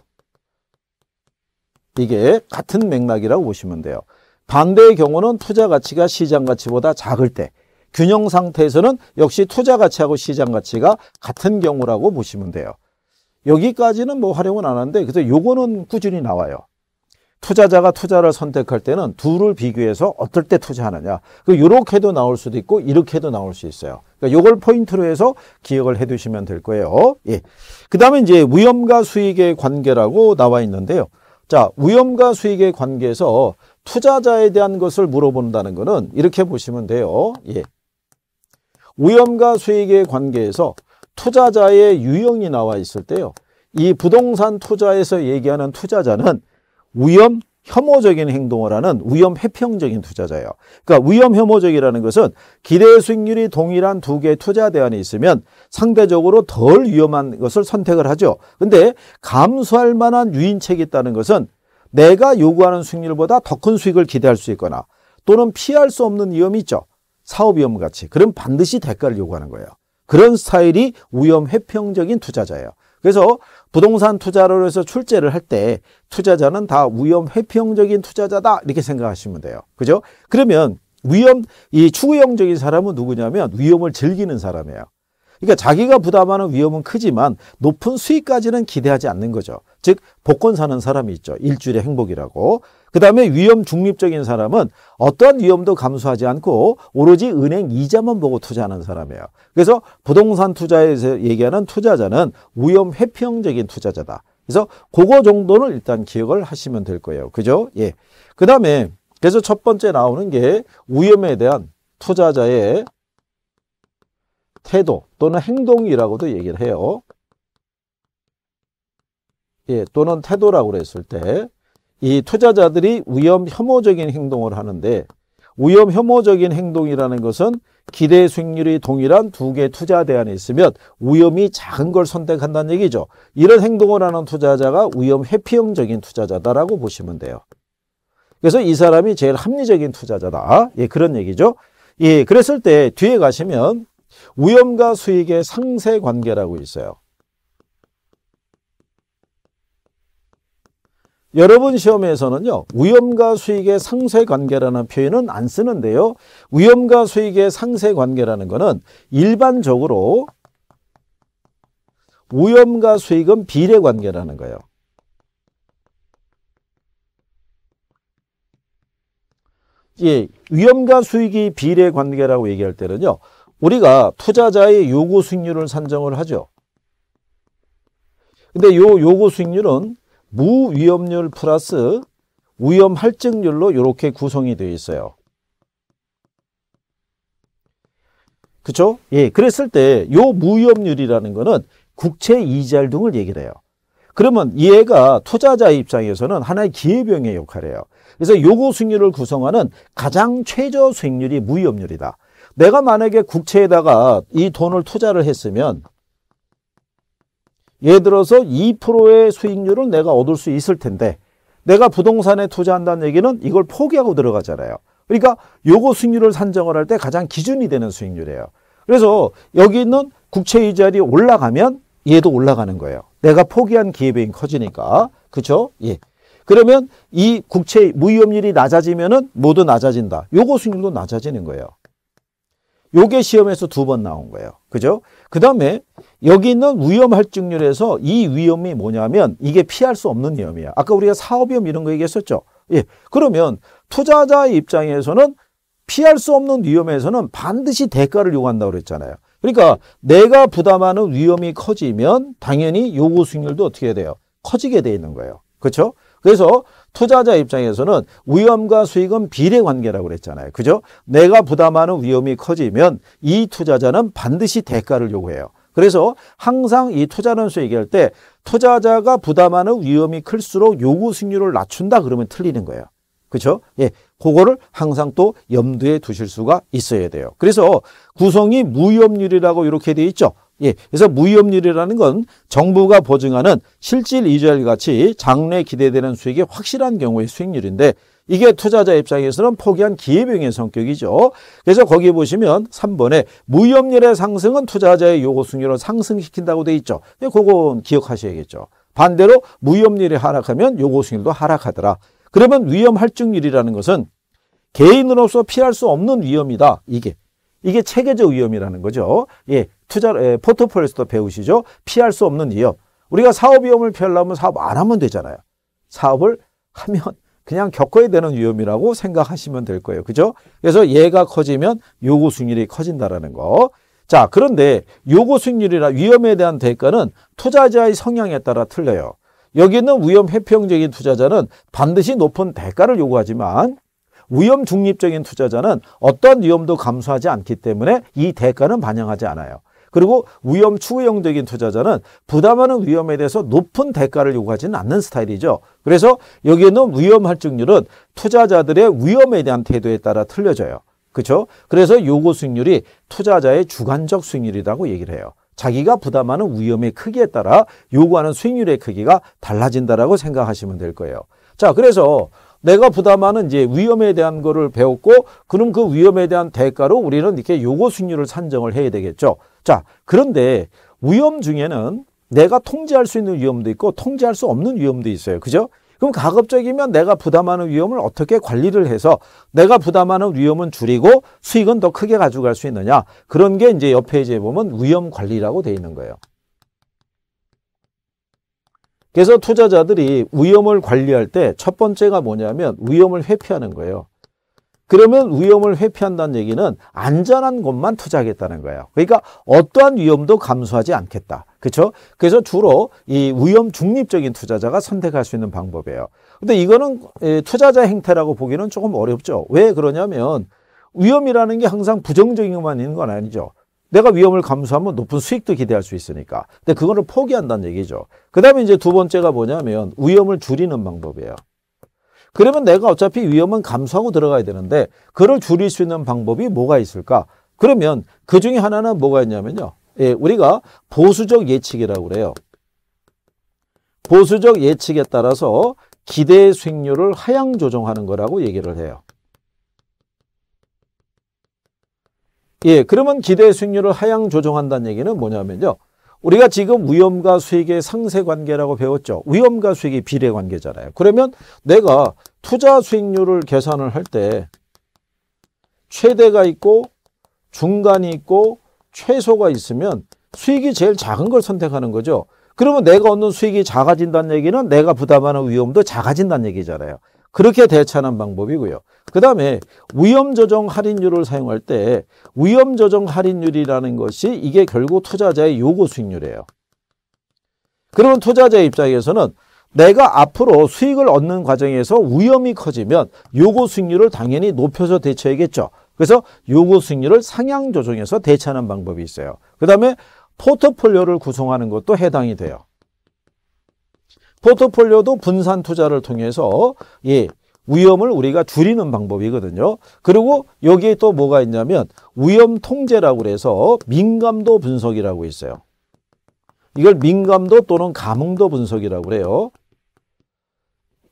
이게 같은 맥락이라고 보시면 돼요. 반대의 경우는 투자 가치가 시장 가치보다 작을 때 균형 상태에서는 역시 투자 가치하고 시장 가치가 같은 경우라고 보시면 돼요. 여기까지는 뭐 활용은 안 하는데 그래서 요거는 꾸준히 나와요. 투자자가 투자를 선택할 때는 둘을 비교해서 어떨 때 투자하느냐. 이렇게도 그 나올 수도 있고 이렇게도 나올 수 있어요. 그러니까 요걸 포인트로 해서 기억을 해 두시면 될 거예요. 예. 그다음에 이제 위험과 수익의 관계라고 나와 있는데요. 자, 위험과 수익의 관계에서 투자자에 대한 것을 물어본다는 것은 이렇게 보시면 돼요. 예. 위험과 수익의 관계에서 투자자의 유형이 나와 있을 때요. 이 부동산 투자에서 얘기하는 투자자는 위험 혐오적인 행동을 하는 위험 회평적인 투자자예요. 그러니까 위험 혐오적이라는 것은 기대 수익률이 동일한 두 개의 투자 대안이 있으면 상대적으로 덜 위험한 것을 선택을 하죠. 근데 감수할 만한 유인책이 있다는 것은 내가 요구하는 수익률보다 더 큰 수익을 기대할 수 있거나 또는 피할 수 없는 위험이 있죠. 사업위험 같이 그럼 반드시 대가를 요구하는 거예요. 그런 스타일이 위험 회평적인 투자자예요. 그래서 부동산 투자로 해서 출제를 할 때 투자자는 다 위험 회평적인 투자자다 이렇게 생각하시면 돼요. 그죠? 그러면 위험 이 추구형적인 사람은 누구냐면 위험을 즐기는 사람이에요. 그러니까 자기가 부담하는 위험은 크지만 높은 수익까지는 기대하지 않는 거죠. 즉 복권 사는 사람이 있죠. 일주일의 행복이라고. 그 다음에 위험 중립적인 사람은 어떠한 위험도 감수하지 않고 오로지 은행 이자만 보고 투자하는 사람이에요. 그래서 부동산 투자에서 얘기하는 투자자는 위험 회피형적인 투자자다. 그래서 그거 정도는 일단 기억을 하시면 될 거예요. 그죠? 예. 그 다음에 그래서 첫 번째 나오는 게 위험에 대한 투자자의 태도 또는 행동이라고도 얘기를 해요. 예, 또는 태도라고 그랬을 때 이 투자자들이 위험 혐오적인 행동을 하는데 위험 혐오적인 행동이라는 것은 기대 수익률이 동일한 두 개의 투자 대안이 있으면 위험이 작은 걸 선택한다는 얘기죠. 이런 행동을 하는 투자자가 위험 회피형적인 투자자다라고 보시면 돼요. 그래서 이 사람이 제일 합리적인 투자자다. 예, 그런 얘기죠. 예, 그랬을 때 뒤에 가시면 위험과 수익의 상세 관계라고 있어요. 여러분 시험에서는요. 위험과 수익의 상쇄관계라는 표현은 안 쓰는데요. 위험과 수익의 상쇄관계라는 것은 일반적으로 위험과 수익은 비례관계라는 거예요. 예, 위험과 수익이 비례관계라고 얘기할 때는요. 우리가 투자자의 요구 수익률을 산정을 하죠. 근데 요 요구 수익률은 무위험률 플러스 위험 할증률로 이렇게 구성이 되어 있어요. 그렇죠? 예, 그랬을 때 요 무위험률이라는 거는 국채 이자율 등을 얘기를 해요. 그러면 얘가 투자자 입장에서는 하나의 기회병의 역할이에요 그래서 요구 수익률을 구성하는 가장 최저 수익률이 무위험률이다. 내가 만약에 국채에다가 이 돈을 투자를 했으면 예를 들어서 2%의 수익률을 내가 얻을 수 있을 텐데 내가 부동산에 투자한다는 얘기는 이걸 포기하고 들어가잖아요. 그러니까 요거 수익률을 산정을 할 때 가장 기준이 되는 수익률이에요. 그래서 여기 있는 국채 이자율이 올라가면 얘도 올라가는 거예요. 내가 포기한 기회비용 커지니까. 그렇죠? 예. 그러면 이 국채 무위험률이 낮아지면은 모두 낮아진다. 요거 수익률도 낮아지는 거예요. 요게 시험에서 두 번 나온 거예요. 그죠? 그다음에 여기 있는 위험 할증률에서 이 위험이 뭐냐면 이게 피할 수 없는 위험이야. 아까 우리가 사업위험 이런 거 얘기했었죠. 예. 그러면 투자자의 입장에서는 피할 수 없는 위험에서는 반드시 대가를 요구한다고 그랬잖아요. 그러니까 내가 부담하는 위험이 커지면 당연히 요구 수익률도 어떻게 돼요? 커지게 돼 있는 거예요. 그렇죠? 그래서 투자자 입장에서는 위험과 수익은 비례 관계라고 그랬잖아요. 그죠? 내가 부담하는 위험이 커지면 이 투자자는 반드시 대가를 요구해요. 그래서 항상 이 투자론수 얘기할 때 투자자가 부담하는 위험이 클수록 요구 수익률을 낮춘다 그러면 틀리는 거예요. 그렇죠? 예. 그거를 항상 또 염두에 두실 수가 있어야 돼요. 그래서 구성이 무위험률이라고 이렇게 되어 있죠. 예, 그래서 무위험률이라는 건 정부가 보증하는 실질 이자율 같이 장래 기대되는 수익이 확실한 경우의 수익률인데 이게 투자자 입장에서는 포기한 기회비용의 성격이죠. 그래서 거기 보시면 3번에 무협률의 상승은 투자자의 요구 수익률을 상승시킨다고 돼 있죠. 네, 그건 기억하셔야겠죠. 반대로 무협률이 하락하면 요구 수익률도 하락하더라. 그러면 위험 할증률이라는 것은 개인으로서 피할 수 없는 위험이다. 이게 이게 체계적 위험이라는 거죠. 예, 투자 예, 포트폴리오에서도 배우시죠. 피할 수 없는 위험. 우리가 사업 위험을 피하려면 사업 안 하면 되잖아요. 사업을 하면 그냥 겪어야 되는 위험이라고 생각하시면 될 거예요. 그죠? 그래서 얘가 커지면 요구 수익률이 커진다라는 거. 자, 그런데 요구 수익률이나 위험에 대한 대가는 투자자의 성향에 따라 틀려요. 여기는 있 위험 회피형적인 투자자는 반드시 높은 대가를 요구하지만 위험 중립적인 투자자는 어떤 위험도 감수하지 않기 때문에 이 대가는 반영하지 않아요. 그리고 위험 추구 형적인 투자자는 부담하는 위험에 대해서 높은 대가를 요구하지는 않는 스타일이죠. 그래서 여기에는 위험 할증률은 투자자들의 위험에 대한 태도에 따라 틀려져요. 그렇죠? 그래서 요구 수익률이 투자자의 주관적 수익률이라고 얘기를 해요. 자기가 부담하는 위험의 크기에 따라 요구하는 수익률의 크기가 달라진다라고 생각하시면 될 거예요. 자, 그래서 내가 부담하는 이제 위험에 대한 거를 배웠고 그럼 그 위험에 대한 대가로 우리는 이렇게 요구 수익률을 산정을 해야 되겠죠. 자, 그런데 위험 중에는 내가 통제할 수 있는 위험도 있고 통제할 수 없는 위험도 있어요. 그죠? 그럼 가급적이면 내가 부담하는 위험을 어떻게 관리를 해서 내가 부담하는 위험은 줄이고 수익은 더 크게 가져갈 수 있느냐 그런 게 이제 옆 페이지에 보면 위험 관리라고 돼 있는 거예요. 그래서 투자자들이 위험을 관리할 때 첫 번째가 뭐냐면 위험을 회피하는 거예요. 그러면 위험을 회피한다는 얘기는 안전한 곳만 투자하겠다는 거예요. 그러니까 어떠한 위험도 감수하지 않겠다. 그렇죠? 그래서 주로 이 위험 중립적인 투자자가 선택할 수 있는 방법이에요. 근데 이거는 예, 투자자 행태라고 보기는 조금 어렵죠. 왜 그러냐면 위험이라는 게 항상 부정적인 것만 있는 건 아니죠. 내가 위험을 감수하면 높은 수익도 기대할 수 있으니까. 근데 그거를 포기한다는 얘기죠. 그 다음에 이제 두 번째가 뭐냐면 위험을 줄이는 방법이에요. 그러면 내가 어차피 위험은 감수하고 들어가야 되는데 그걸 줄일 수 있는 방법이 뭐가 있을까? 그러면 그 중에 하나는 뭐가 있냐면요. 예, 우리가 보수적 예측이라고 그래요. 보수적 예측에 따라서 기대 수익률을 하향 조정하는 거라고 얘기를 해요. 예, 그러면 기대 수익률을 하향 조정한다는 얘기는 뭐냐면요. 우리가 지금 위험과 수익의 상세 관계라고 배웠죠. 위험과 수익이 비례 관계잖아요. 그러면 내가 투자 수익률을 계산을 할 때 최대가 있고 중간이 있고 최소가 있으면 수익이 제일 작은 걸 선택하는 거죠. 그러면 내가 얻는 수익이 작아진다는 얘기는 내가 부담하는 위험도 작아진다는 얘기잖아요. 그렇게 대처하는 방법이고요. 그 다음에 위험조정 할인율을 사용할 때 위험조정 할인율이라는 것이 이게 결국 투자자의 요구 수익률이에요. 그러면 투자자 의 입장에서는 내가 앞으로 수익을 얻는 과정에서 위험이 커지면 요구 수익률을 당연히 높여서 대처해야겠죠. 그래서 요구 수익률을 상향 조정해서 대처하는 방법이 있어요. 그 다음에 포트폴리오를 구성하는 것도 해당이 돼요. 포트폴리오도 분산 투자를 통해서 예, 위험을 우리가 줄이는 방법이거든요. 그리고 여기에 또 뭐가 있냐면 위험 통제라고 해서 민감도 분석이라고 있어요. 이걸 민감도 또는 감응도 분석이라고 그래요.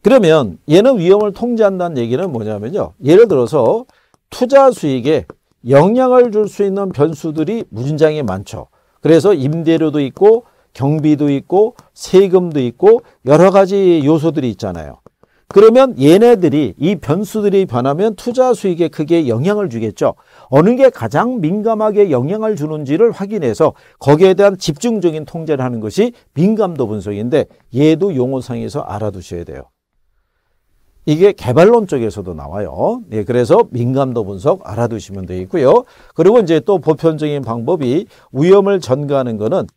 그러면 얘는 위험을 통제한다는 얘기는 뭐냐면요. 예를 들어서 투자 수익에 영향을 줄 수 있는 변수들이 무진장이 많죠. 그래서 임대료도 있고 경비도 있고 세금도 있고 여러 가지 요소들이 있잖아요. 그러면 얘네들이 이 변수들이 변하면 투자 수익에 크게 영향을 주겠죠. 어느 게 가장 민감하게 영향을 주는지를 확인해서 거기에 대한 집중적인 통제를 하는 것이 민감도 분석인데 얘도 용어상에서 알아두셔야 돼요. 이게 개발론 쪽에서도 나와요. 예, 그래서 민감도 분석 알아두시면 되겠고요. 그리고 이제 또 보편적인 방법이 위험을 전가하는 것은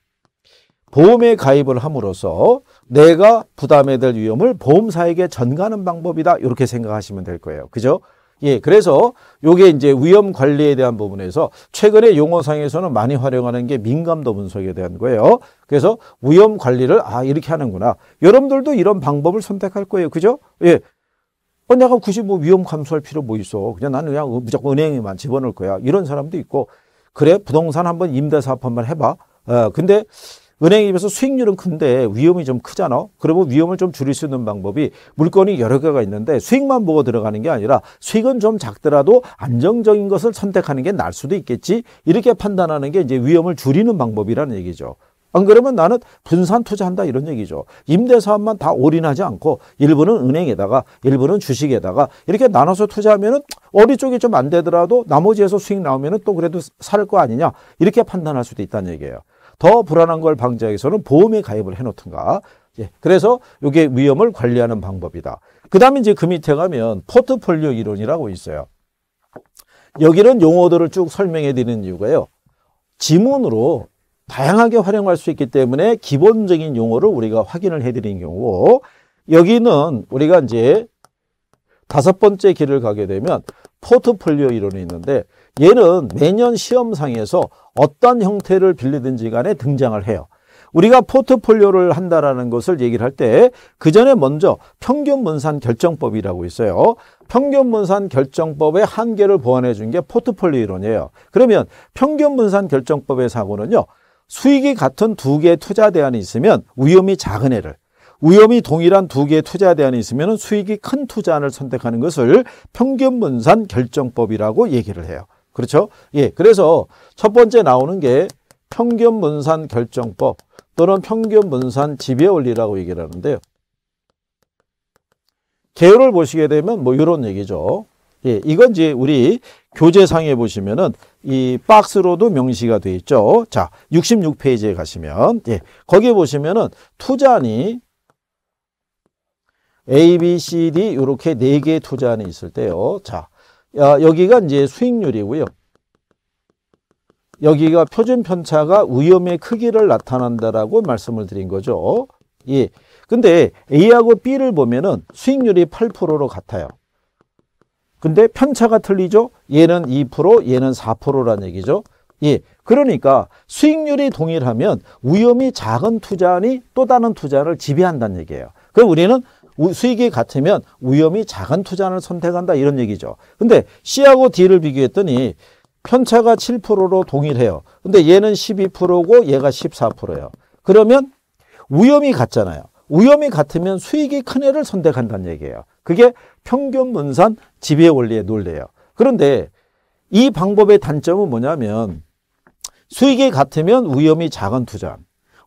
보험에 가입을 함으로써 내가 부담해야 될 위험을 보험사에게 전가하는 방법이다. 이렇게 생각하시면 될 거예요. 그죠? 예, 그래서 요게 이제 위험 관리에 대한 부분에서 최근에 용어상에서는 많이 활용하는 게 민감도 분석에 대한 거예요. 그래서 위험 관리를 아, 이렇게 하는구나. 여러분들도 이런 방법을 선택할 거예요. 그죠? 예. 어, 내가 굳이 뭐 위험 감소할 필요 뭐 있어. 그냥 나는 그냥 무조건 은행에만 집어넣을 거야. 이런 사람도 있고. 그래, 부동산 한번 임대사업 한번 해봐. 어, 근데 은행 입에서 수익률은 큰데 위험이 좀 크잖아. 그러면 위험을 좀 줄일 수 있는 방법이 물건이 여러 개가 있는데 수익만 보고 들어가는 게 아니라 수익은 좀 작더라도 안정적인 것을 선택하는 게 나을 수도 있겠지. 이렇게 판단하는 게 이제 위험을 줄이는 방법이라는 얘기죠. 안 그러면 나는 분산 투자한다 이런 얘기죠. 임대사업만 다 올인하지 않고 일부는 은행에다가 일부는 주식에다가 이렇게 나눠서 투자하면은 어디 쪽이 좀 안 되더라도 나머지에서 수익 나오면은 또 그래도 살 거 아니냐 이렇게 판단할 수도 있다는 얘기예요. 더 불안한 걸 방지하기 위해서는 보험에 가입을 해놓든가. 예, 그래서 이게 위험을 관리하는 방법이다. 그 다음에 이제 그 밑에 가면 포트폴리오 이론이라고 있어요. 여기는 용어들을 쭉 설명해 드리는 이유가요. 지문으로 다양하게 활용할 수 있기 때문에 기본적인 용어를 우리가 확인을 해 드리는 경우 여기는 우리가 이제 다섯 번째 길을 가게 되면 포트폴리오 이론이 있는데 얘는 매년 시험상에서 어떤 형태를 빌리든지 간에 등장을 해요. 우리가 포트폴리오를 한다라는 것을 얘기를 할 때 그 전에 먼저 평균분산 결정법이라고 있어요. 평균분산 결정법의 한계를 보완해 준 게 포트폴리오 이론이에요. 그러면 평균분산 결정법의 사고는요. 수익이 같은 두 개의 투자 대안이 있으면 위험이 작은 애를 위험이 동일한 두 개의 투자 대안이 있으면 수익이 큰 투자안을 선택하는 것을 평균분산 결정법이라고 얘기를 해요. 그렇죠? 예. 그래서 첫 번째 나오는 게 평균 분산 결정법 또는 평균 분산 지배 원리라고 얘기를 하는데요. 개요를 보시게 되면 뭐 이런 얘기죠. 예, 이건 이제 우리 교재상에 보시면은 이 박스로도 명시가 돼 있죠. 자, 66페이지에 가시면 예, 거기에 보시면은 투자니 A, B, C, D 이렇게 네 개의 투자안이 있을 때요. 자, 어, 여기가 이제 수익률이고요. 여기가 표준 편차가 위험의 크기를 나타난다라고 말씀을 드린 거죠. 예. 근데 A하고 B를 보면은 수익률이 8%로 같아요. 근데 편차가 틀리죠? 얘는 2%, 얘는 4란 얘기죠. 예. 그러니까 수익률이 동일하면 위험이 작은 투자니 또 다른 투자를 지배한다는 얘기예요. 그럼 우리는 수익이 같으면 위험이 작은 투자를 선택한다 이런 얘기죠. 근데 C하고 D를 비교했더니 편차가 7%로 동일해요. 근데 얘는 12%고 얘가 14%예요. 그러면 위험이 같잖아요. 위험이 같으면 수익이 큰 애를 선택한다는 얘기예요. 그게 평균 분산 지배 원리의 논리예요. 그런데 이 방법의 단점은 뭐냐면 수익이 같으면 위험이 작은 투자,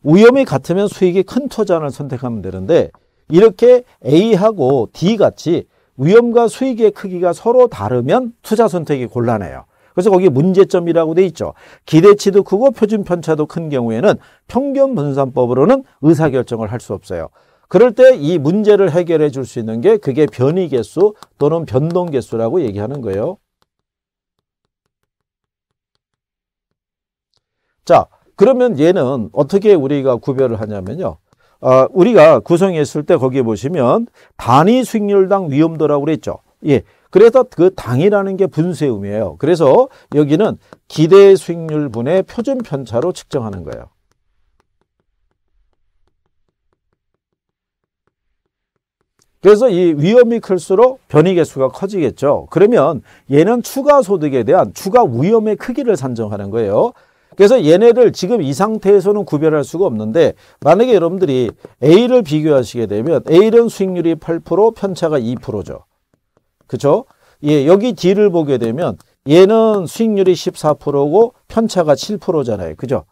위험이 같으면 수익이 큰 투자를 선택하면 되는데 이렇게 A하고 D같이 위험과 수익의 크기가 서로 다르면 투자 선택이 곤란해요. 그래서 거기 에 문제점이라고 돼 있죠. 기대치도 크고 표준 편차도 큰 경우에는 평균 분산법으로는 의사결정을 할 수 없어요. 그럴 때 이 문제를 해결해 줄 수 있는 게 그게 변이 개수 또는 변동 개수라고 얘기하는 거예요. 자, 그러면 얘는 어떻게 우리가 구별을 하냐면요. 어, 우리가 구성했을 때 거기에 보시면 단위 수익률당 위험도라고 그랬죠. 예. 그래서 그 당이라는 게 분세음이에요. 그래서 여기는 기대 수익률 분의 표준 편차로 측정하는 거예요. 그래서 이 위험이 클수록 변이 개수가 커지겠죠. 그러면 얘는 추가 소득에 대한 추가 위험의 크기를 산정하는 거예요. 그래서 얘네를 지금 이 상태에서는 구별할 수가 없는데 만약에 여러분들이 A를 비교하시게 되면 A는 수익률이 8% 편차가 2%죠. 그렇죠? 예, 여기 D를 보게 되면 얘는 수익률이 14%고 편차가 7%잖아요. 그죠?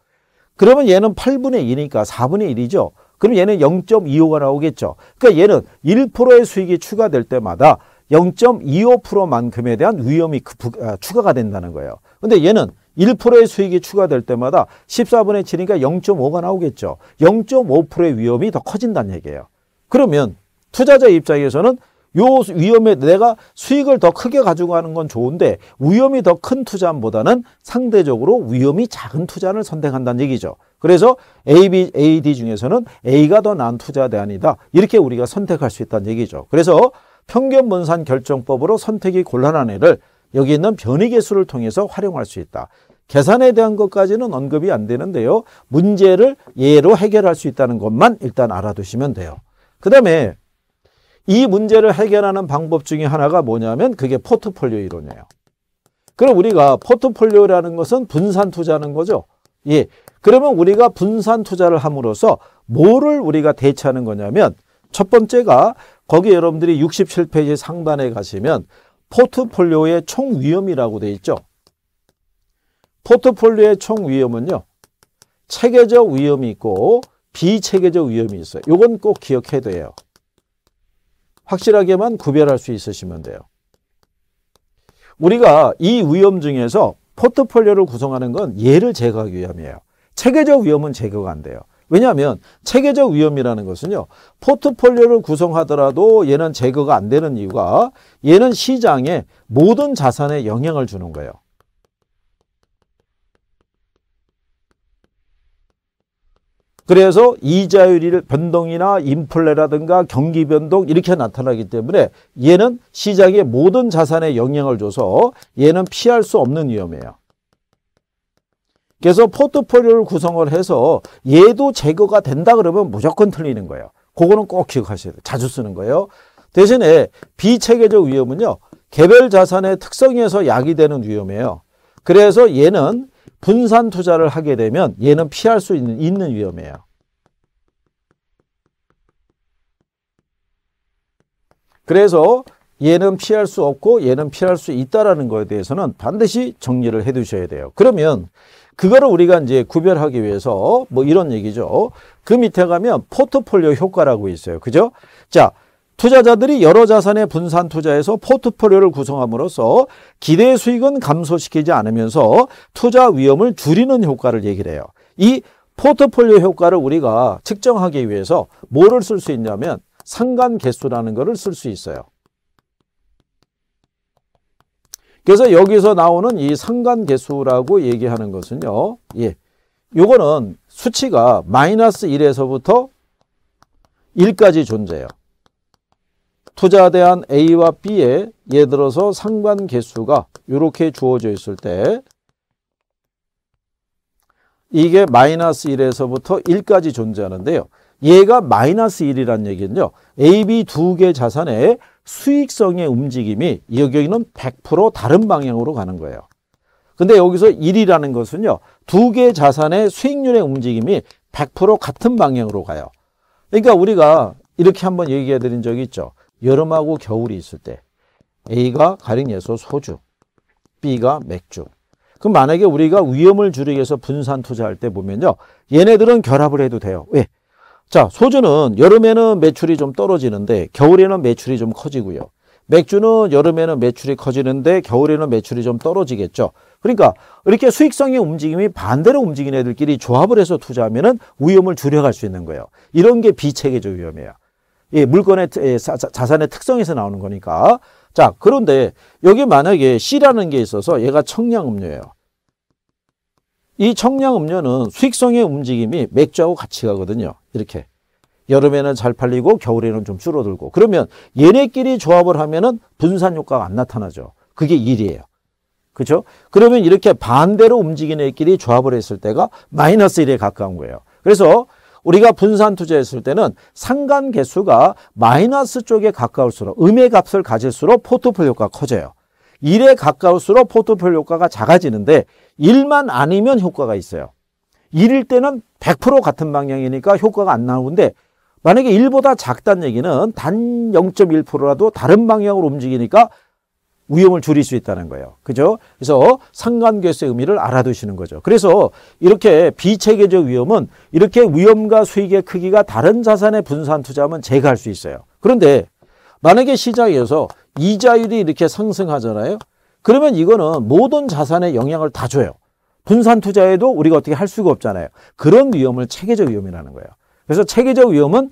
그러면 얘는 8분의 2니까 4분의 1이죠. 그럼 얘는 0.25가 나오겠죠. 그러니까 얘는 1%의 수익이 추가될 때마다 0.25%만큼에 대한 위험이 아, 추가가 된다는 거예요. 근데 얘는 1%의 수익이 추가될 때마다 14분의 7이니까 0.5가 나오겠죠. 0.5%의 위험이 더 커진다는 얘기예요. 그러면 투자자 입장에서는 요 위험에 내가 수익을 더 크게 가지고 가는 건 좋은데 위험이 더 큰 투자보다는 상대적으로 위험이 작은 투자를 선택한다는 얘기죠. 그래서 A, B, AD 중에서는 A가 더 나은 투자 대안이다. 이렇게 우리가 선택할 수 있다는 얘기죠. 그래서 평균 분산 결정법으로 선택이 곤란한 애를 여기 있는 변이 계수를 통해서 활용할 수 있다. 계산에 대한 것까지는 언급이 안 되는데요. 문제를 예로 해결할 수 있다는 것만 일단 알아두시면 돼요. 그 다음에 이 문제를 해결하는 방법 중에 하나가 뭐냐면 그게 포트폴리오 이론이에요. 그럼 우리가 포트폴리오라는 것은 분산 투자는 거죠. 예. 그러면 우리가 분산 투자를 함으로써 뭐를 우리가 대체하는 거냐면 첫 번째가 거기 여러분들이 67페이지 상단에 가시면 포트폴리오의 총 위험이라고 되어 있죠. 포트폴리오의 총 위험은요. 체계적 위험이 있고 비체계적 위험이 있어요. 이건 꼭 기억해야 돼요. 확실하게만 구별할 수 있으시면 돼요. 우리가 이 위험 중에서 포트폴리오를 구성하는 건 예를 제거하기 위함이에요. 체계적 위험은 제거가 안 돼요. 왜냐하면 체계적 위험이라는 것은요. 포트폴리오를 구성하더라도 얘는 제거가 안 되는 이유가 얘는 시장의 모든 자산에 영향을 주는 거예요. 그래서 이자율 이 변동이나 인플레라든가 경기 변동 이렇게 나타나기 때문에 얘는 시장의 모든 자산에 영향을 줘서 얘는 피할 수 없는 위험이에요. 그래서 포트폴리오를 구성을 해서 얘도 제거가 된다 그러면 무조건 틀리는 거예요. 그거는 꼭 기억하셔야 돼요. 자주 쓰는 거예요. 대신에 비체계적 위험은요. 개별 자산의 특성에서 야기되는 위험이에요. 그래서 얘는 분산 투자를 하게 되면 얘는 피할 수 있는, 있는 위험이에요. 그래서 얘는 피할 수 없고 얘는 피할 수 있다라는 거에 대해서는 반드시 정리를 해 두셔야 돼요. 그러면 그거를 우리가 이제 구별하기 위해서 뭐 이런 얘기죠. 그 밑에 가면 포트폴리오 효과라고 있어요. 그죠? 자, 투자자들이 여러 자산의 분산 투자에서 포트폴리오를 구성함으로써 기대 수익은 감소시키지 않으면서 투자 위험을 줄이는 효과를 얘기를 해요. 이 포트폴리오 효과를 우리가 측정하기 위해서 뭐를 쓸 수 있냐면 상관 개수라는 것을 쓸 수 있어요. 그래서 여기서 나오는 이 상관 개수라고 얘기하는 것은요. 예. 요거는 수치가 마이너스 1에서부터 1까지 존재해요. 투자 대한 A와 B에 예를 들어서 상관 개수가 이렇게 주어져 있을 때 이게 마이너스 1에서부터 1까지 존재하는데요. 얘가 마이너스 1이란 얘기는요. A, B 두 개 자산에 수익성의 움직임이 여기는 100% 다른 방향으로 가는 거예요. 근데 여기서 1이라는 것은요. 두 개 자산의 수익률의 움직임이 100% 같은 방향으로 가요. 그러니까 우리가 이렇게 한번 얘기해 드린 적이 있죠. 여름하고 겨울이 있을 때 A가 가령 예서 소주, B가 맥주. 그럼 만약에 우리가 위험을 줄이기 위해서 분산 투자할 때 보면요. 얘네들은 결합을 해도 돼요. 왜? 자, 소주는 여름에는 매출이 좀 떨어지는데 겨울에는 매출이 좀 커지고요. 맥주는 여름에는 매출이 커지는데 겨울에는 매출이 좀 떨어지겠죠. 그러니까 이렇게 수익성의 움직임이 반대로 움직이는 애들끼리 조합을 해서 투자하면 은 위험을 줄여갈 수 있는 거예요. 이런 게 비체계적 위험이에요. 예, 물건의 예, 자, 자산의 특성에서 나오는 거니까. 자, 그런데 여기 만약에 C라는 게 있어서 얘가 청량음료예요. 이 청량음료는 수익성의 움직임이 맥주하고 같이 가거든요. 이렇게. 여름에는 잘 팔리고 겨울에는 좀 줄어들고. 그러면 얘네끼리 조합을 하면은 분산 효과가 안 나타나죠. 그게 1이에요 그렇죠? 그러면 이렇게 반대로 움직이는 애끼리 조합을 했을 때가 마이너스 1에 가까운 거예요. 그래서 우리가 분산 투자했을 때는 상관 개수가 마이너스 쪽에 가까울수록 음의 값을 가질수록 포트폴리오가 커져요. 1에 가까울수록 포트폴리오가가 작아지는데 1만 아니면 효과가 있어요. 1일 때는 100% 같은 방향이니까 효과가 안 나오는데 만약에 1보다 작다는 얘기는 단 0.1%라도 다른 방향으로 움직이니까 위험을 줄일 수 있다는 거예요. 그죠? 그래서 상관계수의 의미를 알아두시는 거죠. 그래서 이렇게 비체계적 위험은 이렇게 위험과 수익의 크기가 다른 자산의 분산 투자하면 제거할 수 있어요. 그런데 만약에 시장에서 이자율이 이렇게 상승하잖아요. 그러면 이거는 모든 자산에 영향을 다 줘요. 분산 투자에도 우리가 어떻게 할 수가 없잖아요. 그런 위험을 체계적 위험이라는 거예요. 그래서 체계적 위험은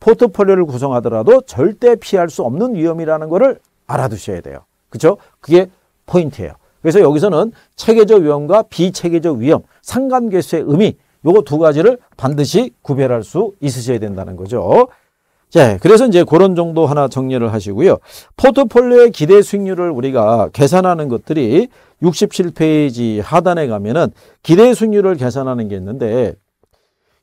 포트폴리오를 구성하더라도 절대 피할 수 없는 위험이라는 거를 알아두셔야 돼요. 그렇죠? 그게 포인트예요. 그래서 여기서는 체계적 위험과 비체계적 위험, 상관계수의 의미 요거 두 가지를 반드시 구별할 수 있으셔야 된다는 거죠. 자, 그래서 이제 그런 정도 하나 정리를 하시고요. 포트폴리오의 기대 수익률을 우리가 계산하는 것들이 67페이지 하단에 가면은 기대 순위을 계산하는 게 있는데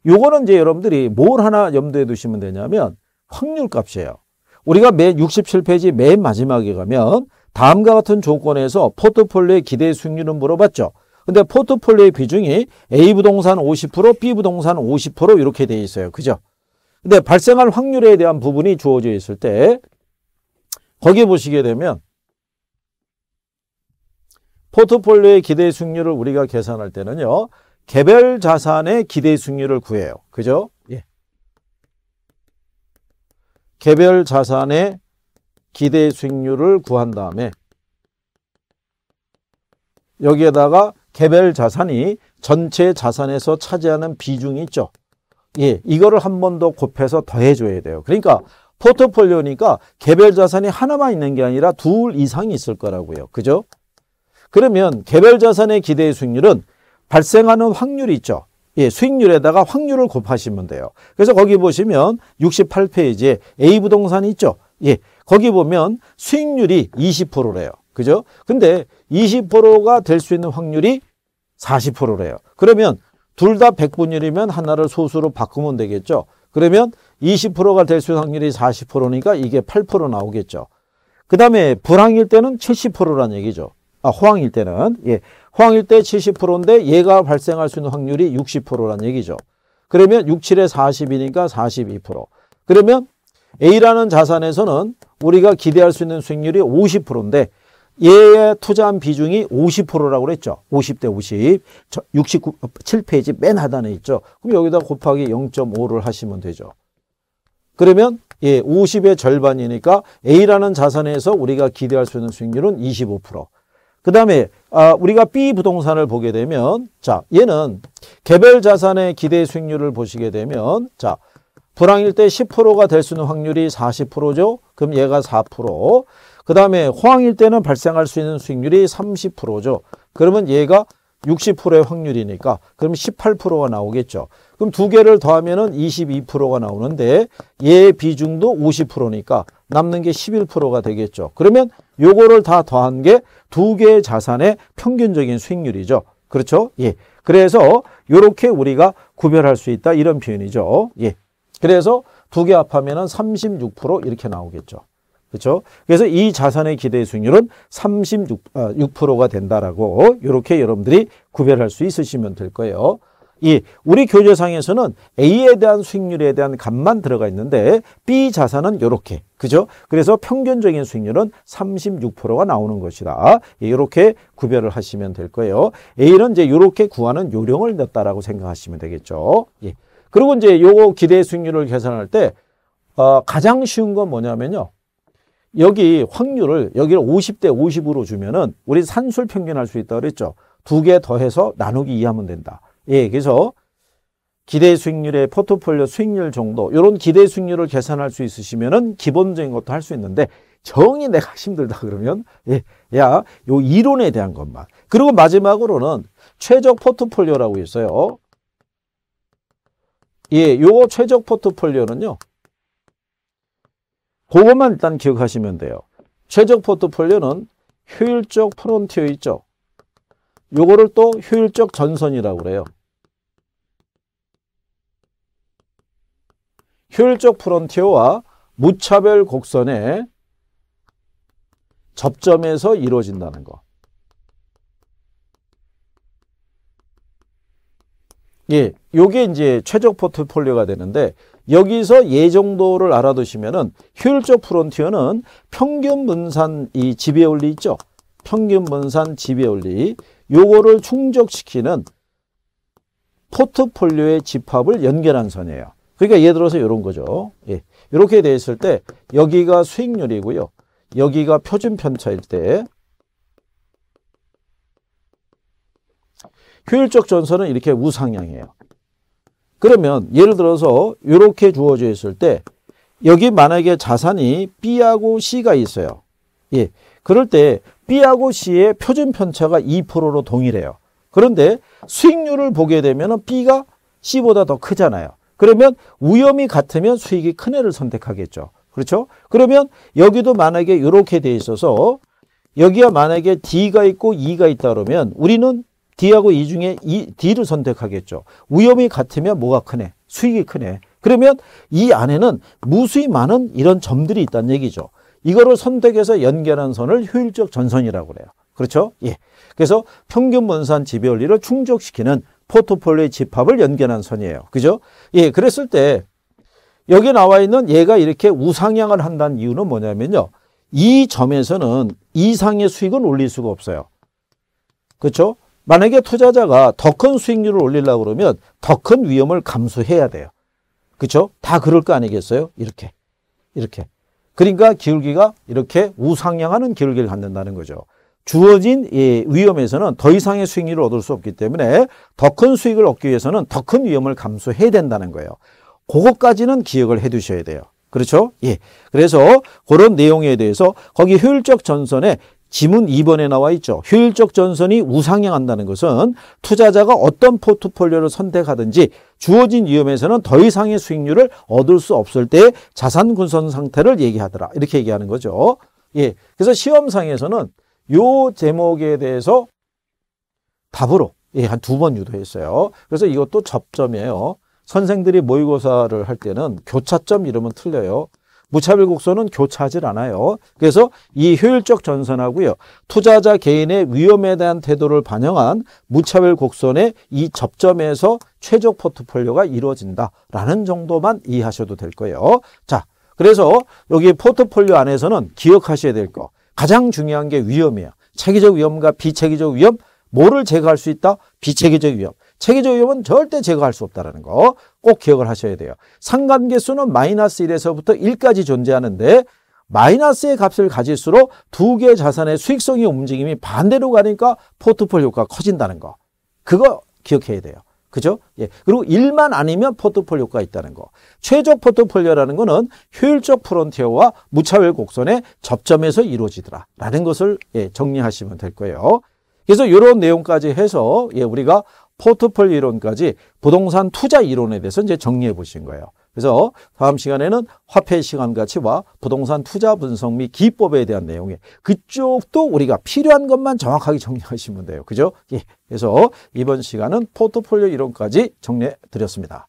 요거는 이제 여러분들이 뭘 하나 염두에 두시면 되냐면 확률 값이에요. 우리가 맨 67페이지 맨 마지막에 가면 다음과 같은 조건에서 포트폴리오의 기대 수익률은 물어봤죠. 근데 포트폴리오의 비중이 A 부동산 50%, B 부동산 50% 이렇게 돼 있어요. 그죠? 근데 발생할 확률에 대한 부분이 주어져 있을 때 거기에 보시게 되면 포트폴리오의 기대 수익률을 우리가 계산할 때는요. 개별 자산의 기대 수익률을 구해요. 그죠? 예. 개별 자산의 기대 수익률을 구한 다음에 여기에다가 개별 자산이 전체 자산에서 차지하는 비중이 있죠. 예, 이거를 한 번 더 곱해서 더해줘야 돼요. 그러니까 포트폴리오니까 개별 자산이 하나만 있는 게 아니라 둘 이상이 있을 거라고요. 그죠? 그러면 개별 자산의 기대 수익률은 발생하는 확률이 있죠. 예, 수익률에다가 확률을 곱하시면 돼요. 그래서 거기 보시면 68페이지에 A 부동산이 있죠. 예, 거기 보면 수익률이 20%래요. 그죠? 근데 20%가 될 수 있는 확률이 40%래요. 그러면 둘다 100분율이면 하나를 소수로 바꾸면 되겠죠. 그러면 20%가 될 수 있는 확률이 40%니까 이게 8% 나오겠죠. 그 다음에 불황일 때는 70%란 얘기죠. 아, 호황일 때는 예, 호황일 때 70%인데 얘가 발생할 수 있는 확률이 60%란 얘기죠. 그러면 6, 7에 40이니까 42%. 그러면 A라는 자산에서는 우리가 기대할 수 있는 수익률이 50%인데 얘의 투자한 비중이 50%라고 그랬죠. 50대 50, 69, 7페이지 맨 하단에 있죠. 그럼 여기다 곱하기 0.5를 하시면 되죠. 그러면 예, 50의 절반이니까 A라는 자산에서 우리가 기대할 수 있는 수익률은 25%. 그 다음에 아, 우리가 B 부동산을 보게 되면 자 얘는 개별 자산의 기대 수익률을 보시게 되면 자 불황일 때 10%가 될 수 있는 확률이 40%죠. 그럼 얘가 4%. 그 다음에 호황일 때는 발생할 수 있는 수익률이 30%죠. 그러면 얘가 60%의 확률이니까 그럼 18%가 나오겠죠. 그럼 두 개를 더하면 22%가 나오는데 얘의 비중도 50%니까 남는 게 11%가 되겠죠. 그러면 요거를 다 더한 게 두 개의 자산의 평균적인 수익률이죠. 그렇죠? 예. 그래서 요렇게 우리가 구별할 수 있다 이런 표현이죠. 예. 그래서 두 개 합하면은 36% 이렇게 나오겠죠. 그렇죠? 그래서 이 자산의 기대 수익률은 36%가 아, 된다라고 이렇게 여러분들이 구별할 수 있으시면 될 거예요. 이 우리 교재상에서는 A에 대한 수익률에 대한 값만 들어가 있는데 B 자산은 이렇게 그죠? 그래서 평균적인 수익률은 36%가 나오는 것이다. 이렇게 예, 구별을 하시면 될 거예요. A는 이제 요렇게 구하는 요령을 넣었다라고 생각하시면 되겠죠. 예. 그리고 이제 요거 기대 수익률을 계산할 때 어, 가장 쉬운 건 뭐냐면요. 여기 확률을 여기를 50대 50으로 주면은 우리 산술 평균할 수 있다 그랬죠. 두 개 더해서 나누기 2하면 된다. 예, 그래서 기대 수익률의 포트폴리오 수익률 정도 이런 기대 수익률을 계산할 수 있으시면은 기본적인 것도 할 수 있는데 정이 내가 힘들다 그러면 예, 야, 요 이론에 대한 것만. 그리고 마지막으로는 최적 포트폴리오라고 있어요. 예, 요거 최적 포트폴리오는요. 그것만 일단 기억하시면 돼요. 최적 포트폴리오는 효율적 프론티어 있죠. 요거를 또 효율적 전선이라고 그래요. 효율적 프론티어와 무차별 곡선의 접점에서 이루어진다는 것. 예, 요게 이제 최적 포트폴리오가 되는데 여기서 예 정도를 알아두시면은 효율적 프론티어는 평균 분산 이 지배 원리 있죠. 평균 분산 지배 원리 요거를 충족시키는 포트폴리오의 집합을 연결한 선이에요. 그러니까 예를 들어서 이런 거죠. 예. 이렇게 돼 있을 때 여기가 수익률이고요. 여기가 표준 편차일 때 효율적 전선은 이렇게 우상향이에요. 그러면 예를 들어서 이렇게 주어져 있을 때 여기 만약에 자산이 B하고 C가 있어요. 예. 그럴 때 B하고 C의 표준 편차가 2%로 동일해요. 그런데 수익률을 보게 되면 B가 C보다 더 크잖아요. 그러면 위험이 같으면 수익이 큰 애를 선택하겠죠. 그렇죠? 그러면 여기도 만약에 이렇게 돼 있어서 여기가 만약에 D가 있고 E가 있다 그러면 우리는 D하고 E 중에 e, D를 선택하겠죠. 위험이 같으면 뭐가 크네? 수익이 크네. 그러면 이 안에는 무수히 많은 이런 점들이 있다는 얘기죠. 이거를 선택해서 연결한 선을 효율적 전선이라고 그래요. 그렇죠? 예. 그래서 평균 분산 지배 원리를 충족시키는 포트폴리오의 집합을 연결한 선이에요. 그죠? 예, 그랬을 때 여기 나와 있는 얘가 이렇게 우상향을 한다는 이유는 뭐냐면요. 이 점에서는 이상의 수익은 올릴 수가 없어요. 그렇죠? 만약에 투자자가 더 큰 수익률을 올리려고 그러면 더 큰 위험을 감수해야 돼요. 그렇죠? 다 그럴 거 아니겠어요? 이렇게. 이렇게. 그러니까 기울기가 이렇게 우상향하는 기울기를 갖는다는 거죠. 주어진 위험에서는 더 이상의 수익률을 얻을 수 없기 때문에 더 큰 수익을 얻기 위해서는 더 큰 위험을 감수해야 된다는 거예요. 그것까지는 기억을 해 두셔야 돼요. 그렇죠? 예. 그래서 그런 내용에 대해서 거기 효율적 전선에 지문 2번에 나와 있죠. 효율적 전선이 우상향한다는 것은 투자자가 어떤 포트폴리오를 선택하든지 주어진 위험에서는 더 이상의 수익률을 얻을 수 없을 때 자산 군선 상태를 얘기하더라. 이렇게 얘기하는 거죠. 예. 그래서 시험상에서는 요 제목에 대해서 답으로 예, 한두 번 유도했어요. 그래서 이것도 접점이에요. 선생들이 모의고사를 할 때는 교차점 이름은 틀려요. 무차별 곡선은 교차하질 않아요. 그래서 이 효율적 전선하고요. 투자자 개인의 위험에 대한 태도를 반영한 무차별 곡선의 이 접점에서 최적 포트폴리오가 이루어진다라는 정도만 이해하셔도 될 거예요. 자, 그래서 여기 포트폴리오 안에서는 기억하셔야 될 거. 가장 중요한 게 위험이에요. 체계적 위험과 비체계적 위험 뭐를 제거할 수 있다? 비체계적 위험. 체계적 위험은 절대 제거할 수 없다는 거 꼭 기억을 하셔야 돼요. 상관계수는 마이너스 1에서부터 1까지 존재하는데 마이너스의 값을 가질수록 두 개의 자산의 수익성의 움직임이 반대로 가니까 포트폴리오가 커진다는 거. 그거 기억해야 돼요. 그죠? 예. 그리고 일만 아니면 포트폴리오가 있다는 거. 최적 포트폴리오라는 거는 효율적 프론티어와 무차별 곡선의 접점에서 이루어지더라라는 것을 예, 정리하시면 될 거예요. 그래서 이런 내용까지 해서 예, 우리가 포트폴리오 이론까지 부동산 투자 이론에 대해서 이제 정리해 보신 거예요. 그래서 다음 시간에는 화폐 시간 가치와 부동산 투자 분석 및 기법에 대한 내용에 그쪽도 우리가 필요한 것만 정확하게 정리하시면 돼요. 그죠? 예. 그래서 이번 시간은 포트폴리오 이론까지 정리해 드렸습니다.